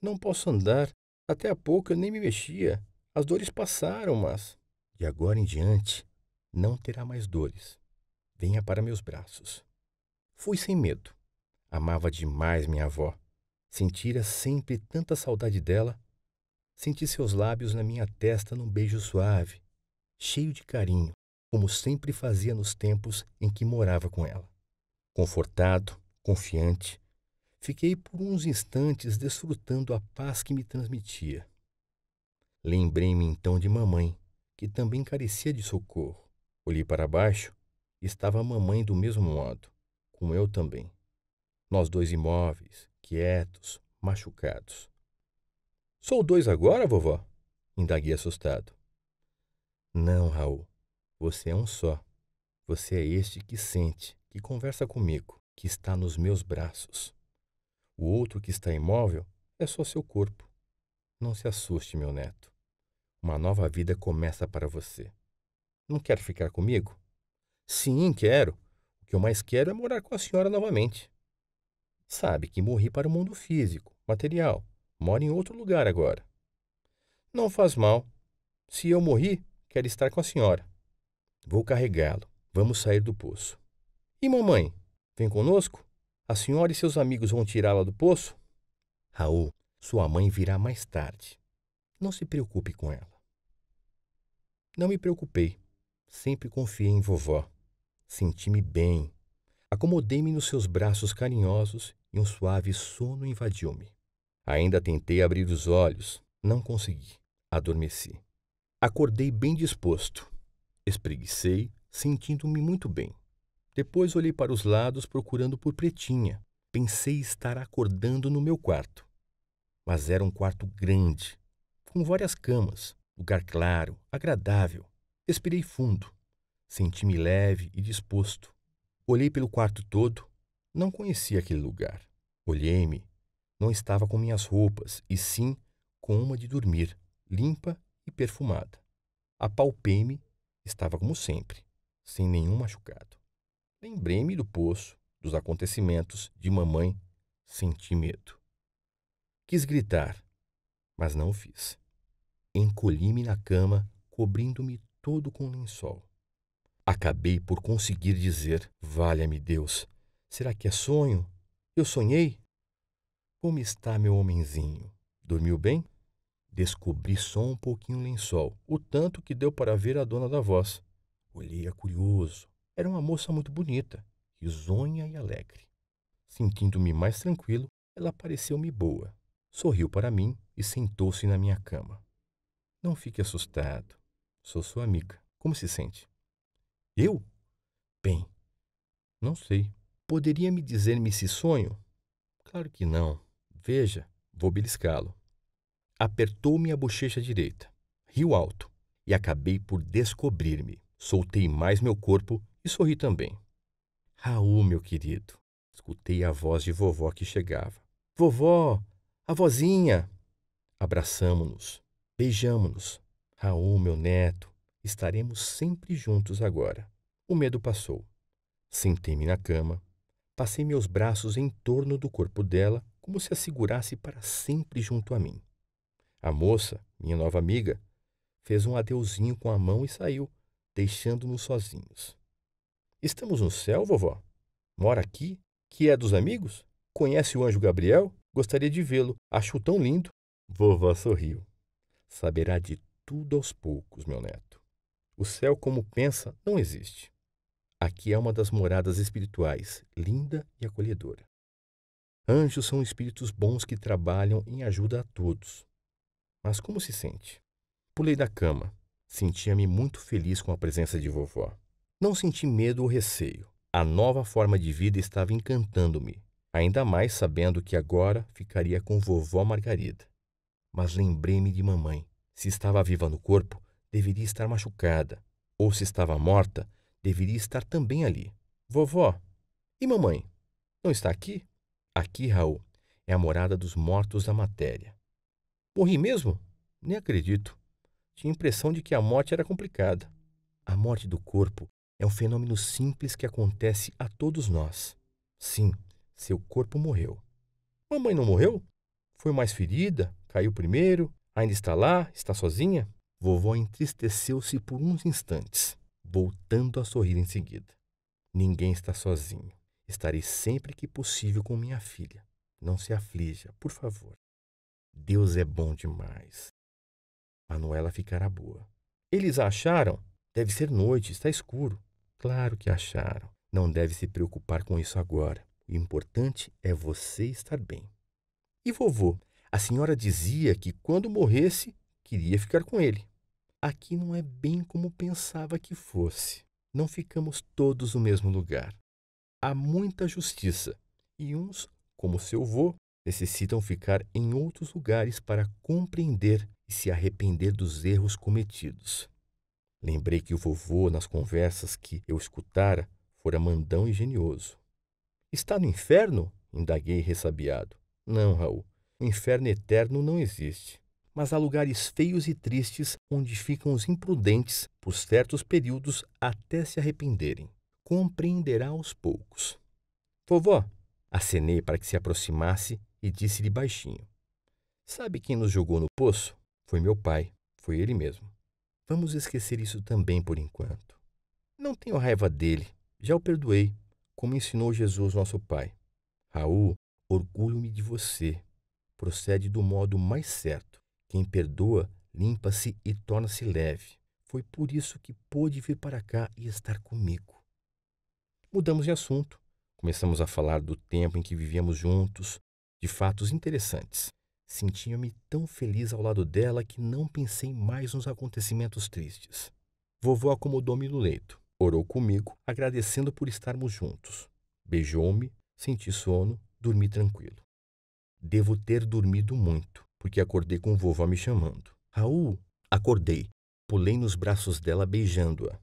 Não posso andar. Até há pouco eu nem me mexia. As dores passaram, mas. De agora em diante, não terá mais dores. Venha para meus braços. Fui sem medo. Amava demais minha avó. Sentira sempre tanta saudade dela Senti seus lábios na minha testa num beijo suave, cheio de carinho, como sempre fazia nos tempos em que morava com ela. Confortado, confiante, fiquei por uns instantes desfrutando a paz que me transmitia. Lembrei-me então de mamãe, que também carecia de socorro. Olhei para baixo e estava a mamãe do mesmo modo, como eu também. Nós dois imóveis, quietos, machucados. Sou dois agora, vovó? Indaguei assustado. Não, Raul. Você é um só. Você é este que sente, que conversa comigo, que está nos meus braços. O outro que está imóvel é só seu corpo. Não se assuste, meu neto. Uma nova vida começa para você. Não quer ficar comigo? Sim, quero. O que eu mais quero é morar com a senhora novamente. Sabe que morri para o mundo físico, material, Mora em outro lugar agora. Não faz mal. Se eu morri, quero estar com a senhora. Vou carregá-lo. Vamos sair do poço. E mamãe? Vem conosco? A senhora e seus amigos vão tirá-la do poço? Raul, sua mãe virá mais tarde. Não se preocupe com ela. Não me preocupei. Sempre confiei em vovó. Senti-me bem. Acomodei-me nos seus braços carinhosos e um suave sono invadiu-me. Ainda tentei abrir os olhos. Não consegui. Adormeci. Acordei bem disposto. Espreguicei, sentindo-me muito bem. Depois olhei para os lados procurando por Pretinha. Pensei estar acordando no meu quarto. Mas era um quarto grande, com várias camas, lugar claro, agradável. Respirei fundo. Senti-me leve e disposto. Olhei pelo quarto todo. Não conhecia aquele lugar. Olhei-me não estava com minhas roupas, e sim com uma de dormir, limpa e perfumada. Apalpei-me, estava como sempre, sem nenhum machucado. Lembrei-me do poço, dos acontecimentos, de mamãe, senti medo. Quis gritar, mas não o fiz. Encolhi-me na cama, cobrindo-me todo com lençol. Acabei por conseguir dizer: Valha-me Deus, será que é sonho? Eu sonhei? Como está meu homenzinho? Dormiu bem? Descobri só um pouquinho o lençol, o tanto que deu para ver a dona da voz. Olhei-a é curioso. Era uma moça muito bonita, risonha e alegre. Sentindo-me mais tranquilo, ela pareceu-me boa. Sorriu para mim e sentou-se na minha cama. Não fique assustado. Sou sua amiga. Como se sente? Eu? Bem, não sei. Poderia me dizer-me se sonho? Claro que não. Veja, vou beliscá-lo. Apertou-me a bochecha direita, riu alto, e acabei por descobrir-me. Soltei mais meu corpo e sorri também. Raul, meu querido, escutei a voz de vovó que chegava. Vovó! A vozinha! Abraçamo-nos, beijamo-nos. Raul, meu neto, estaremos sempre juntos agora. O medo passou. Sentei-me na cama, passei meus braços em torno do corpo dela como se a segurasse para sempre junto a mim. A moça, minha nova amiga, fez um adeuzinho com a mão e saiu, deixando-nos sozinhos. Estamos no céu, vovó? Mora aqui? Que é dos amigos? Conhece o anjo Gabriel? Gostaria de vê-lo. Acho tão lindo. Vovó sorriu. Saberá de tudo aos poucos, meu neto. O céu, como pensa, não existe. Aqui é uma das moradas espirituais, linda e acolhedora. Anjos são espíritos bons que trabalham em ajuda a todos. Mas como se sente? Pulei da cama. Sentia-me muito feliz com a presença de vovó. Não senti medo ou receio. A nova forma de vida estava encantando-me, ainda mais sabendo que agora ficaria com vovó Margarida. Mas lembrei-me de mamãe. Se estava viva no corpo, deveria estar machucada. Ou se estava morta, deveria estar também ali. Vovó, e mamãe? Não está aqui? Aqui, Raul, é a morada dos mortos da matéria. Morri mesmo? Nem acredito. Tinha a impressão de que a morte era complicada. A morte do corpo é um fenômeno simples que acontece a todos nós. Sim, seu corpo morreu. Mamãe não morreu? Foi mais ferida, caiu primeiro, ainda está lá, está sozinha? Vovó entristeceu-se por uns instantes, voltando a sorrir em seguida. Ninguém está sozinho. Estarei sempre que possível com minha filha. Não se aflija, por favor. Deus é bom demais. Manuela ficará boa. Eles acharam? Deve ser noite, está escuro. Claro que acharam. Não deve se preocupar com isso agora. O importante é você estar bem. E vovô? A senhora dizia que quando morresse, queria ficar com ele. Aqui não é bem como pensava que fosse. Não ficamos todos no mesmo lugar há muita justiça, e uns, como seu vô, necessitam ficar em outros lugares para compreender e se arrepender dos erros cometidos. Lembrei que o vovô, nas conversas que eu escutara, fora mandão e genioso. Está no inferno? indaguei ressabiado. Não, Raul. O inferno eterno não existe. Mas há lugares feios e tristes onde ficam os imprudentes por certos períodos até se arrependerem compreenderá aos poucos. Vovó, acenei para que se aproximasse e disse-lhe baixinho: Sabe quem nos jogou no poço? Foi meu pai, foi ele mesmo. Vamos esquecer isso também por enquanto. Não tenho raiva dele, já o perdoei, como ensinou Jesus, nosso Pai. Raul, orgulho-me de você. Procede do modo mais certo. Quem perdoa, limpa-se e torna-se leve. Foi por isso que pôde vir para cá e estar comigo. Mudamos de assunto. Começamos a falar do tempo em que vivíamos juntos, de fatos interessantes. Sentia-me tão feliz ao lado dela que não pensei mais nos acontecimentos tristes. Vovó acomodou-me no leito, orou comigo, agradecendo por estarmos juntos. Beijou-me, senti sono, dormi tranquilo. Devo ter dormido muito, porque acordei com vovó me chamando. Raul! Acordei. Pulei nos braços dela, beijando-a.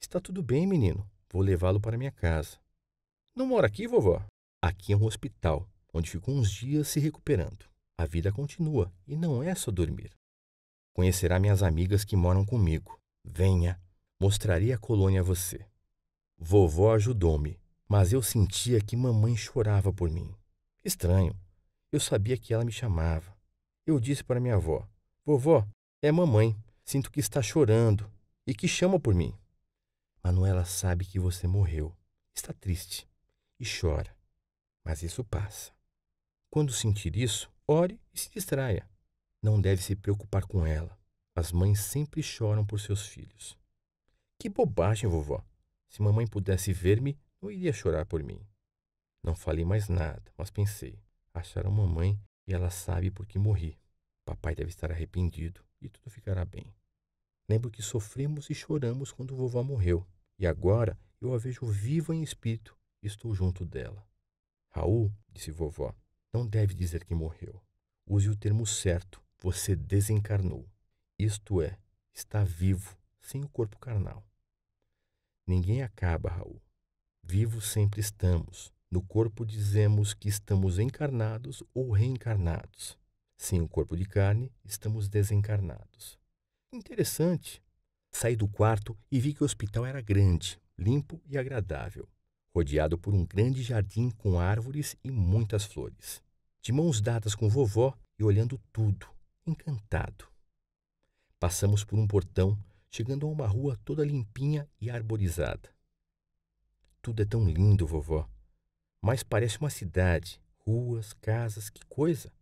Está tudo bem, menino? Vou levá-lo para minha casa. Não mora aqui, vovó? Aqui é um hospital, onde fico uns dias se recuperando. A vida continua e não é só dormir. Conhecerá minhas amigas que moram comigo. Venha, mostrarei a colônia a você. Vovó ajudou-me, mas eu sentia que mamãe chorava por mim. Estranho. Eu sabia que ela me chamava. Eu disse para minha avó: Vovó, é mamãe. Sinto que está chorando e que chama por mim. Manuela sabe que você morreu, está triste e chora, mas isso passa. Quando sentir isso, ore e se distraia. Não deve se preocupar com ela. As mães sempre choram por seus filhos. Que bobagem, vovó! Se mamãe pudesse ver-me, não iria chorar por mim. Não falei mais nada, mas pensei. Acharam mamãe e ela sabe por que morri. Papai deve estar arrependido e tudo ficará bem. Lembro que sofremos e choramos quando vovó morreu, e agora eu a vejo viva em espírito e estou junto dela. Raul, disse vovó, não deve dizer que morreu. Use o termo certo, você desencarnou. Isto é, está vivo, sem o corpo carnal. Ninguém acaba, Raul. Vivos sempre estamos. No corpo dizemos que estamos encarnados ou reencarnados. Sem o corpo de carne, estamos desencarnados. Interessante. Saí do quarto e vi que o hospital era grande, limpo e agradável, rodeado por um grande jardim com árvores e muitas flores. De mãos dadas com vovó e olhando tudo, encantado. Passamos por um portão, chegando a uma rua toda limpinha e arborizada. Tudo é tão lindo, vovó. Mas parece uma cidade. Ruas, casas, que coisa.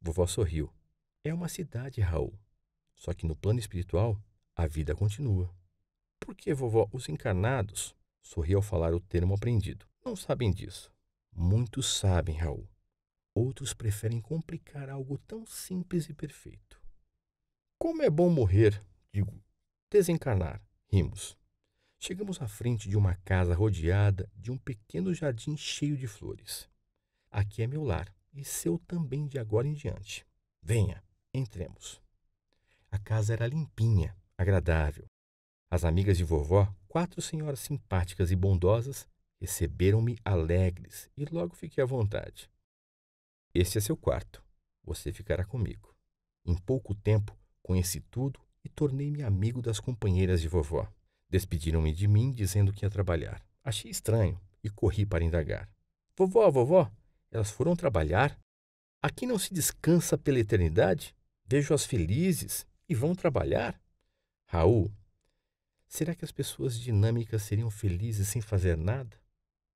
Vovó sorriu. É uma cidade, Raul. Só que no plano espiritual, a vida continua. Por que, vovó, os encarnados, sorri ao falar o termo aprendido, não sabem disso? Muitos sabem, Raul. Outros preferem complicar algo tão simples e perfeito. Como é bom morrer, digo, desencarnar, rimos. Chegamos à frente de uma casa rodeada de um pequeno jardim cheio de flores. Aqui é meu lar e seu também de agora em diante. Venha, entremos. A casa era limpinha, agradável. As amigas de vovó, quatro senhoras simpáticas e bondosas, receberam-me alegres e logo fiquei à vontade. Este é seu quarto. Você ficará comigo. Em pouco tempo, conheci tudo e tornei-me amigo das companheiras de vovó. Despediram-me de mim dizendo que ia trabalhar. Achei estranho e corri para indagar. Vovó, vovó, elas foram trabalhar? Aqui não se descansa pela eternidade? Vejo-as felizes e vão trabalhar? Raul, será que as pessoas dinâmicas seriam felizes sem fazer nada?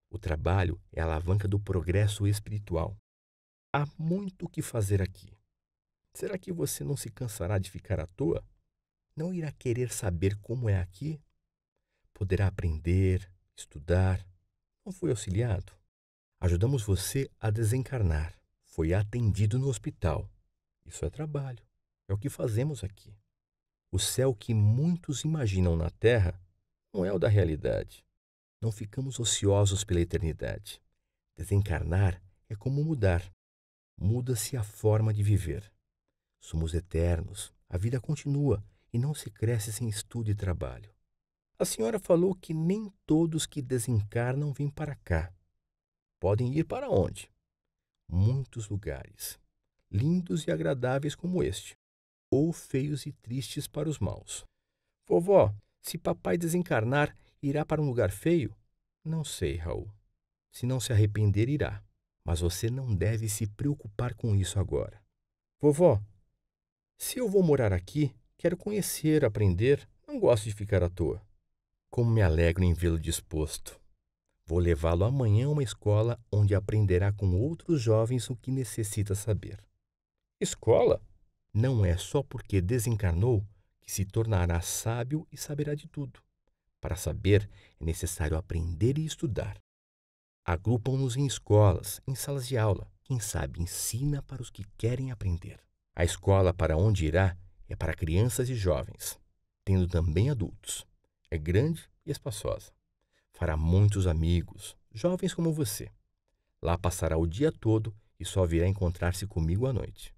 O trabalho é a alavanca do progresso espiritual. Há muito o que fazer aqui. Será que você não se cansará de ficar à toa? Não irá querer saber como é aqui? Poderá aprender, estudar. Não foi auxiliado? Ajudamos você a desencarnar. Foi atendido no hospital. Isso é trabalho. É o que fazemos aqui. O céu que muitos imaginam na terra não é o da realidade. Não ficamos ociosos pela eternidade. Desencarnar é como mudar. Muda-se a forma de viver. Somos eternos, a vida continua e não se cresce sem estudo e trabalho. A senhora falou que nem todos que desencarnam vêm para cá. Podem ir para onde? Muitos lugares, lindos e agradáveis como este ou feios e tristes para os maus. Vovó, se papai desencarnar, irá para um lugar feio? Não sei, Raul. Se não se arrepender, irá. Mas você não deve se preocupar com isso agora. Vovó, se eu vou morar aqui, quero conhecer, aprender, não gosto de ficar à toa. Como me alegro em vê-lo disposto. Vou levá-lo amanhã a uma escola onde aprenderá com outros jovens o que necessita saber. Escola? não é só porque desencarnou que se tornará sábio e saberá de tudo. Para saber, é necessário aprender e estudar. Agrupam-nos em escolas, em salas de aula. Quem sabe ensina para os que querem aprender. A escola para onde irá é para crianças e jovens, tendo também adultos. É grande e espaçosa. Fará muitos amigos, jovens como você. Lá passará o dia todo e só virá encontrar-se comigo à noite.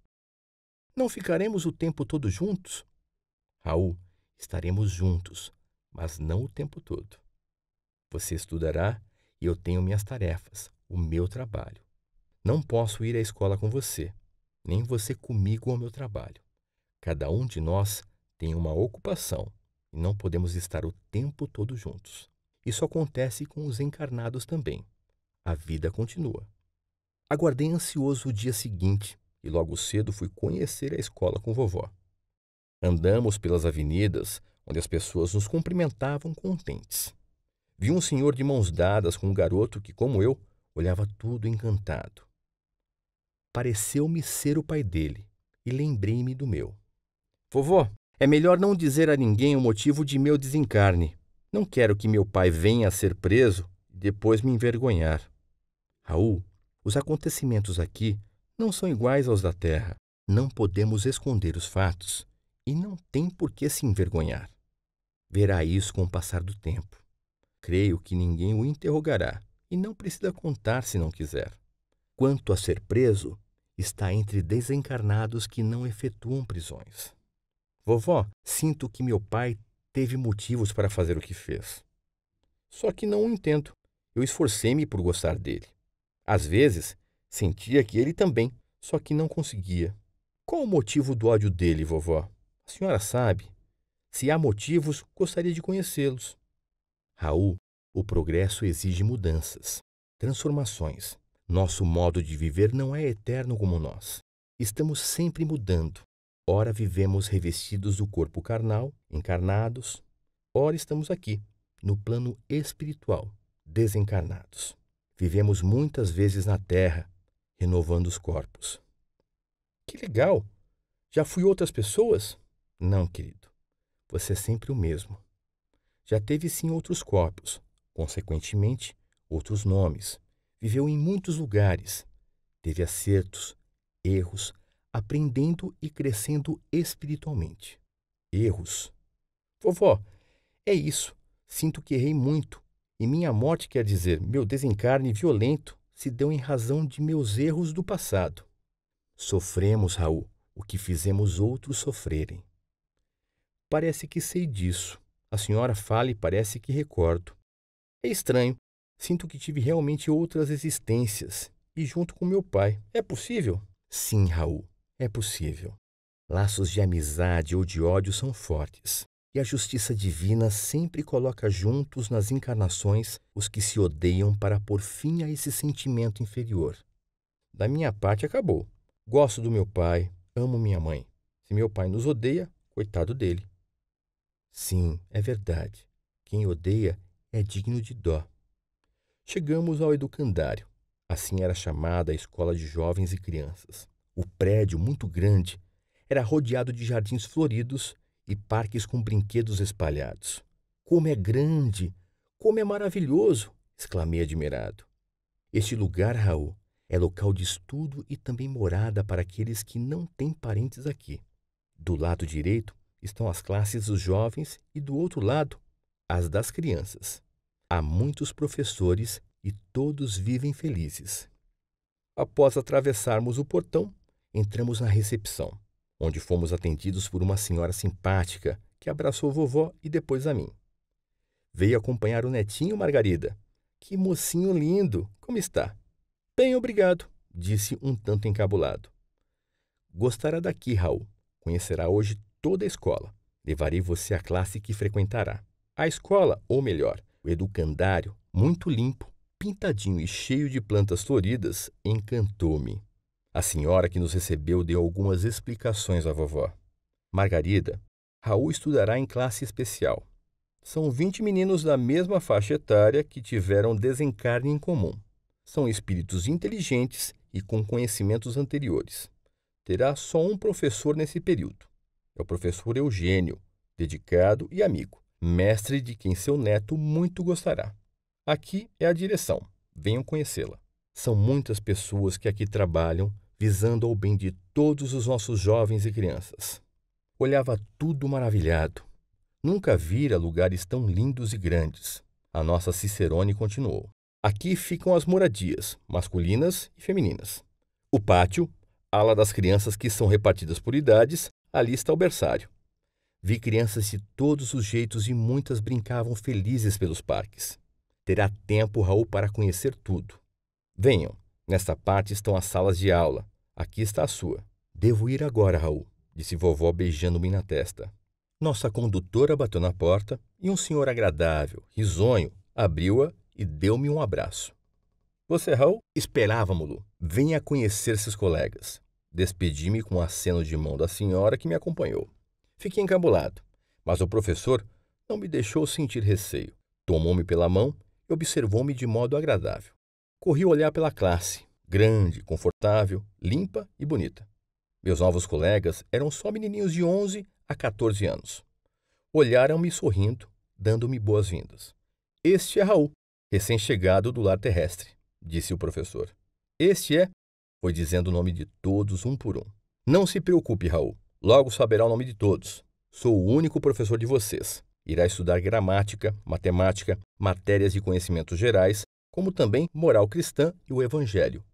Não ficaremos o tempo todo juntos? Raul, estaremos juntos, mas não o tempo todo. Você estudará e eu tenho minhas tarefas, o meu trabalho. Não posso ir à escola com você, nem você comigo ao meu trabalho. Cada um de nós tem uma ocupação e não podemos estar o tempo todo juntos. Isso acontece com os encarnados também. A vida continua. Aguardei ansioso o dia seguinte e logo cedo fui conhecer a escola com vovó. Andamos pelas avenidas, onde as pessoas nos cumprimentavam contentes. Vi um senhor de mãos dadas com um garoto que, como eu, olhava tudo encantado. Pareceu-me ser o pai dele, e lembrei-me do meu. Vovó, é melhor não dizer a ninguém o motivo de meu desencarne. Não quero que meu pai venha a ser preso e depois me envergonhar. Raul, os acontecimentos aqui não são iguais aos da Terra. Não podemos esconder os fatos e não tem por que se envergonhar. Verá isso com o passar do tempo. Creio que ninguém o interrogará e não precisa contar se não quiser. Quanto a ser preso, está entre desencarnados que não efetuam prisões. Vovó, sinto que meu pai teve motivos para fazer o que fez. Só que não o entendo. Eu esforcei-me por gostar dele. Às vezes, Sentia que ele também, só que não conseguia. Qual o motivo do ódio dele, vovó? A senhora sabe. Se há motivos, gostaria de conhecê-los. Raul, o progresso exige mudanças, transformações. Nosso modo de viver não é eterno como nós. Estamos sempre mudando. Ora vivemos revestidos do corpo carnal, encarnados. Ora estamos aqui, no plano espiritual, desencarnados. Vivemos muitas vezes na Terra, renovando os corpos. Que legal! Já fui outras pessoas? Não, querido. Você é sempre o mesmo. Já teve sim outros corpos, consequentemente, outros nomes. Viveu em muitos lugares. Teve acertos, erros, aprendendo e crescendo espiritualmente. Erros. Vovó, é isso. Sinto que errei muito. E minha morte quer dizer meu desencarne violento se deu em razão de meus erros do passado. Sofremos, Raul, o que fizemos outros sofrerem. Parece que sei disso. A senhora fala e parece que recordo. É estranho. Sinto que tive realmente outras existências e junto com meu pai. É possível? Sim, Raul, é possível. Laços de amizade ou de ódio são fortes e a justiça divina sempre coloca juntos nas encarnações os que se odeiam para pôr fim a esse sentimento inferior. Da minha parte, acabou. Gosto do meu pai, amo minha mãe. Se meu pai nos odeia, coitado dele. Sim, é verdade. Quem odeia é digno de dó. Chegamos ao educandário. Assim era chamada a escola de jovens e crianças. O prédio, muito grande, era rodeado de jardins floridos e parques com brinquedos espalhados. Como é grande! Como é maravilhoso! exclamei admirado. Este lugar, Raul, é local de estudo e também morada para aqueles que não têm parentes aqui. Do lado direito estão as classes dos jovens e do outro lado, as das crianças. Há muitos professores e todos vivem felizes. Após atravessarmos o portão, entramos na recepção onde fomos atendidos por uma senhora simpática que abraçou vovó e depois a mim. Veio acompanhar o netinho Margarida. Que mocinho lindo! Como está? Bem, obrigado, disse um tanto encabulado. Gostará daqui, Raul. Conhecerá hoje toda a escola. Levarei você à classe que frequentará. A escola, ou melhor, o educandário, muito limpo, pintadinho e cheio de plantas floridas, encantou-me. A senhora que nos recebeu deu algumas explicações à vovó. Margarida, Raul estudará em classe especial. São 20 meninos da mesma faixa etária que tiveram desencarne em comum. São espíritos inteligentes e com conhecimentos anteriores. Terá só um professor nesse período. É o professor Eugênio, dedicado e amigo, mestre de quem seu neto muito gostará. Aqui é a direção. Venham conhecê-la. São muitas pessoas que aqui trabalham visando ao bem de todos os nossos jovens e crianças. Olhava tudo maravilhado. Nunca vira lugares tão lindos e grandes. A nossa Cicerone continuou. Aqui ficam as moradias, masculinas e femininas. O pátio, ala das crianças que são repartidas por idades, ali está o berçário. Vi crianças de todos os jeitos e muitas brincavam felizes pelos parques. Terá tempo, Raul, para conhecer tudo. Venham, Nesta parte estão as salas de aula. Aqui está a sua. Devo ir agora, Raul, disse vovó beijando-me na testa. Nossa condutora bateu na porta e um senhor agradável, risonho, abriu-a e deu-me um abraço. Você, Raul? Esperávamo-lo. Venha conhecer seus colegas. Despedi-me com um aceno de mão da senhora que me acompanhou. Fiquei encabulado, mas o professor não me deixou sentir receio. Tomou-me pela mão e observou-me de modo agradável corri olhar pela classe, grande, confortável, limpa e bonita. Meus novos colegas eram só menininhos de 11 a 14 anos. Olharam-me sorrindo, dando-me boas-vindas. Este é Raul, recém-chegado do lar terrestre, disse o professor. Este é, foi dizendo o nome de todos um por um. Não se preocupe, Raul, logo saberá o nome de todos. Sou o único professor de vocês. Irá estudar gramática, matemática, matérias de conhecimentos gerais, como também moral cristã e o evangelho.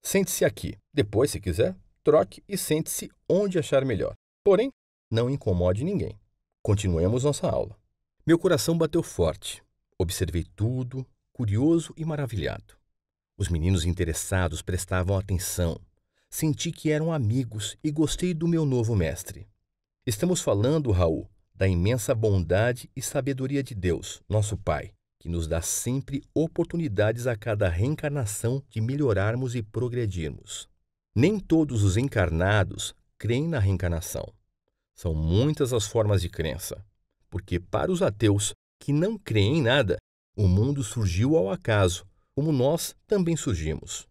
Sente-se aqui. Depois, se quiser, troque e sente-se onde achar melhor. Porém, não incomode ninguém. Continuemos nossa aula. Meu coração bateu forte. Observei tudo, curioso e maravilhado. Os meninos interessados prestavam atenção. Senti que eram amigos e gostei do meu novo mestre. Estamos falando, Raul, da imensa bondade e sabedoria de Deus, nosso Pai, que nos dá sempre oportunidades a cada reencarnação de melhorarmos e progredirmos. Nem todos os encarnados creem na reencarnação. São muitas as formas de crença, porque para os ateus que não creem em nada, o mundo surgiu ao acaso, como nós também surgimos.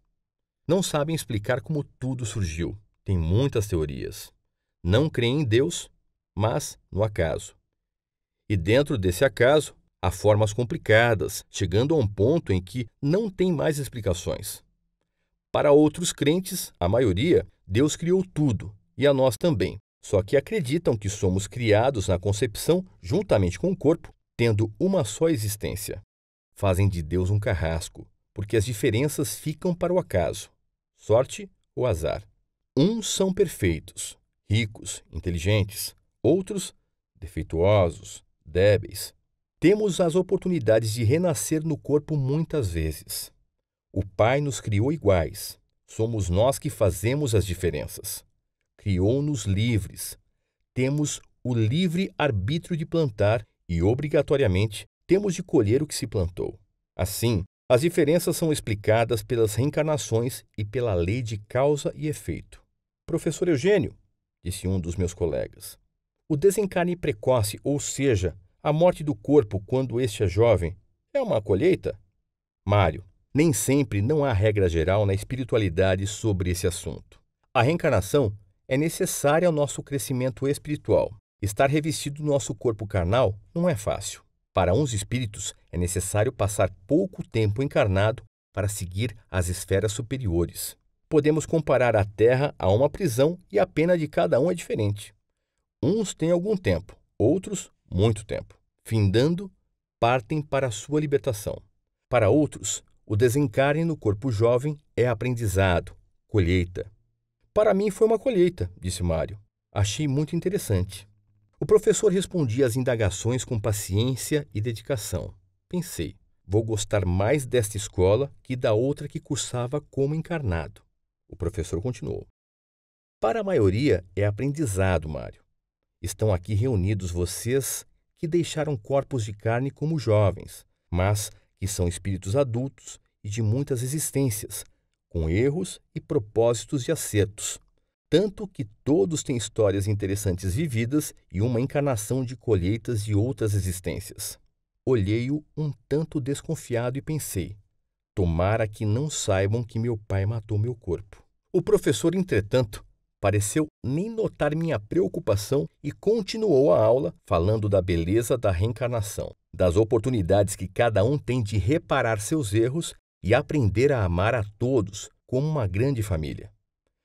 Não sabem explicar como tudo surgiu. Tem muitas teorias. Não creem em Deus, mas no acaso. E dentro desse acaso, Há formas complicadas, chegando a um ponto em que não tem mais explicações. Para outros crentes, a maioria, Deus criou tudo, e a nós também, só que acreditam que somos criados na concepção juntamente com o corpo, tendo uma só existência. Fazem de Deus um carrasco, porque as diferenças ficam para o acaso, sorte ou azar. Uns são perfeitos, ricos, inteligentes, outros defeituosos, débeis. Temos as oportunidades de renascer no corpo muitas vezes. O Pai nos criou iguais. Somos nós que fazemos as diferenças. Criou-nos livres. Temos o livre arbítrio de plantar e, obrigatoriamente, temos de colher o que se plantou. Assim, as diferenças são explicadas pelas reencarnações e pela lei de causa e efeito. Professor Eugênio, disse um dos meus colegas, o desencarne precoce, ou seja, a morte do corpo quando este é jovem é uma colheita? Mário, nem sempre não há regra geral na espiritualidade sobre esse assunto. A reencarnação é necessária ao nosso crescimento espiritual. Estar revestido no nosso corpo carnal não é fácil. Para uns espíritos, é necessário passar pouco tempo encarnado para seguir as esferas superiores. Podemos comparar a Terra a uma prisão e a pena de cada um é diferente. Uns têm algum tempo, outros, muito tempo findando, partem para a sua libertação. Para outros, o desencarne no corpo jovem é aprendizado, colheita. Para mim foi uma colheita, disse Mário. Achei muito interessante. O professor respondia às indagações com paciência e dedicação. Pensei, vou gostar mais desta escola que da outra que cursava como encarnado. O professor continuou. Para a maioria é aprendizado, Mário. Estão aqui reunidos vocês que deixaram corpos de carne como jovens, mas que são espíritos adultos e de muitas existências, com erros e propósitos de acertos. Tanto que todos têm histórias interessantes vividas e uma encarnação de colheitas de outras existências. Olhei-o um tanto desconfiado e pensei: tomara que não saibam que meu pai matou meu corpo. O professor, entretanto, pareceu nem notar minha preocupação e continuou a aula falando da beleza da reencarnação, das oportunidades que cada um tem de reparar seus erros e aprender a amar a todos como uma grande família.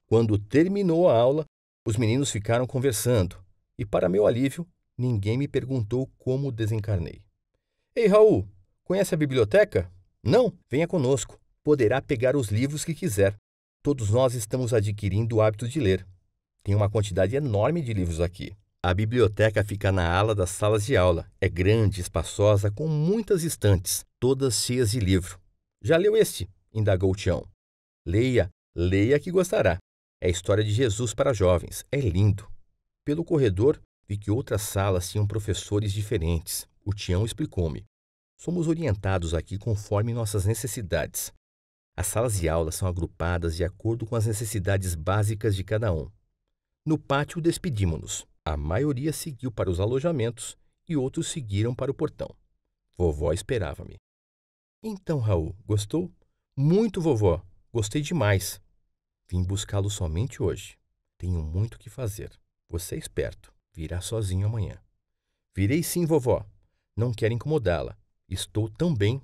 Quando terminou a aula, os meninos ficaram conversando e, para meu alívio, ninguém me perguntou como desencarnei. Ei, Raul, conhece a biblioteca? Não? Venha conosco. Poderá pegar os livros que quiser todos nós estamos adquirindo o hábito de ler. Tem uma quantidade enorme de livros aqui. A biblioteca fica na ala das salas de aula. É grande, espaçosa, com muitas estantes, todas cheias de livro. Já leu este? indagou Tião. Leia, leia que gostará. É a história de Jesus para jovens. É lindo. Pelo corredor, vi que outras salas tinham professores diferentes. O Tião explicou-me. Somos orientados aqui conforme nossas necessidades. As salas de aula são agrupadas de acordo com as necessidades básicas de cada um. No pátio, despedimos-nos. A maioria seguiu para os alojamentos e outros seguiram para o portão. Vovó esperava-me. Então, Raul, gostou? Muito, vovó. Gostei demais. Vim buscá-lo somente hoje. Tenho muito que fazer. Você é esperto. Virá sozinho amanhã. Virei sim, vovó. Não quero incomodá-la. Estou tão bem.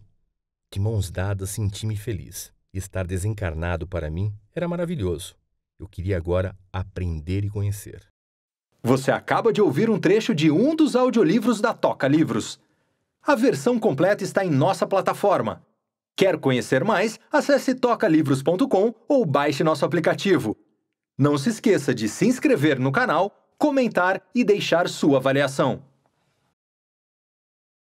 De mãos dadas, senti-me feliz. Estar desencarnado para mim era maravilhoso. Eu queria agora aprender e conhecer. Você acaba de ouvir um trecho de um dos audiolivros da Toca Livros. A versão completa está em nossa plataforma. Quer conhecer mais? Acesse tocalivros.com ou baixe nosso aplicativo. Não se esqueça de se inscrever no canal, comentar e deixar sua avaliação.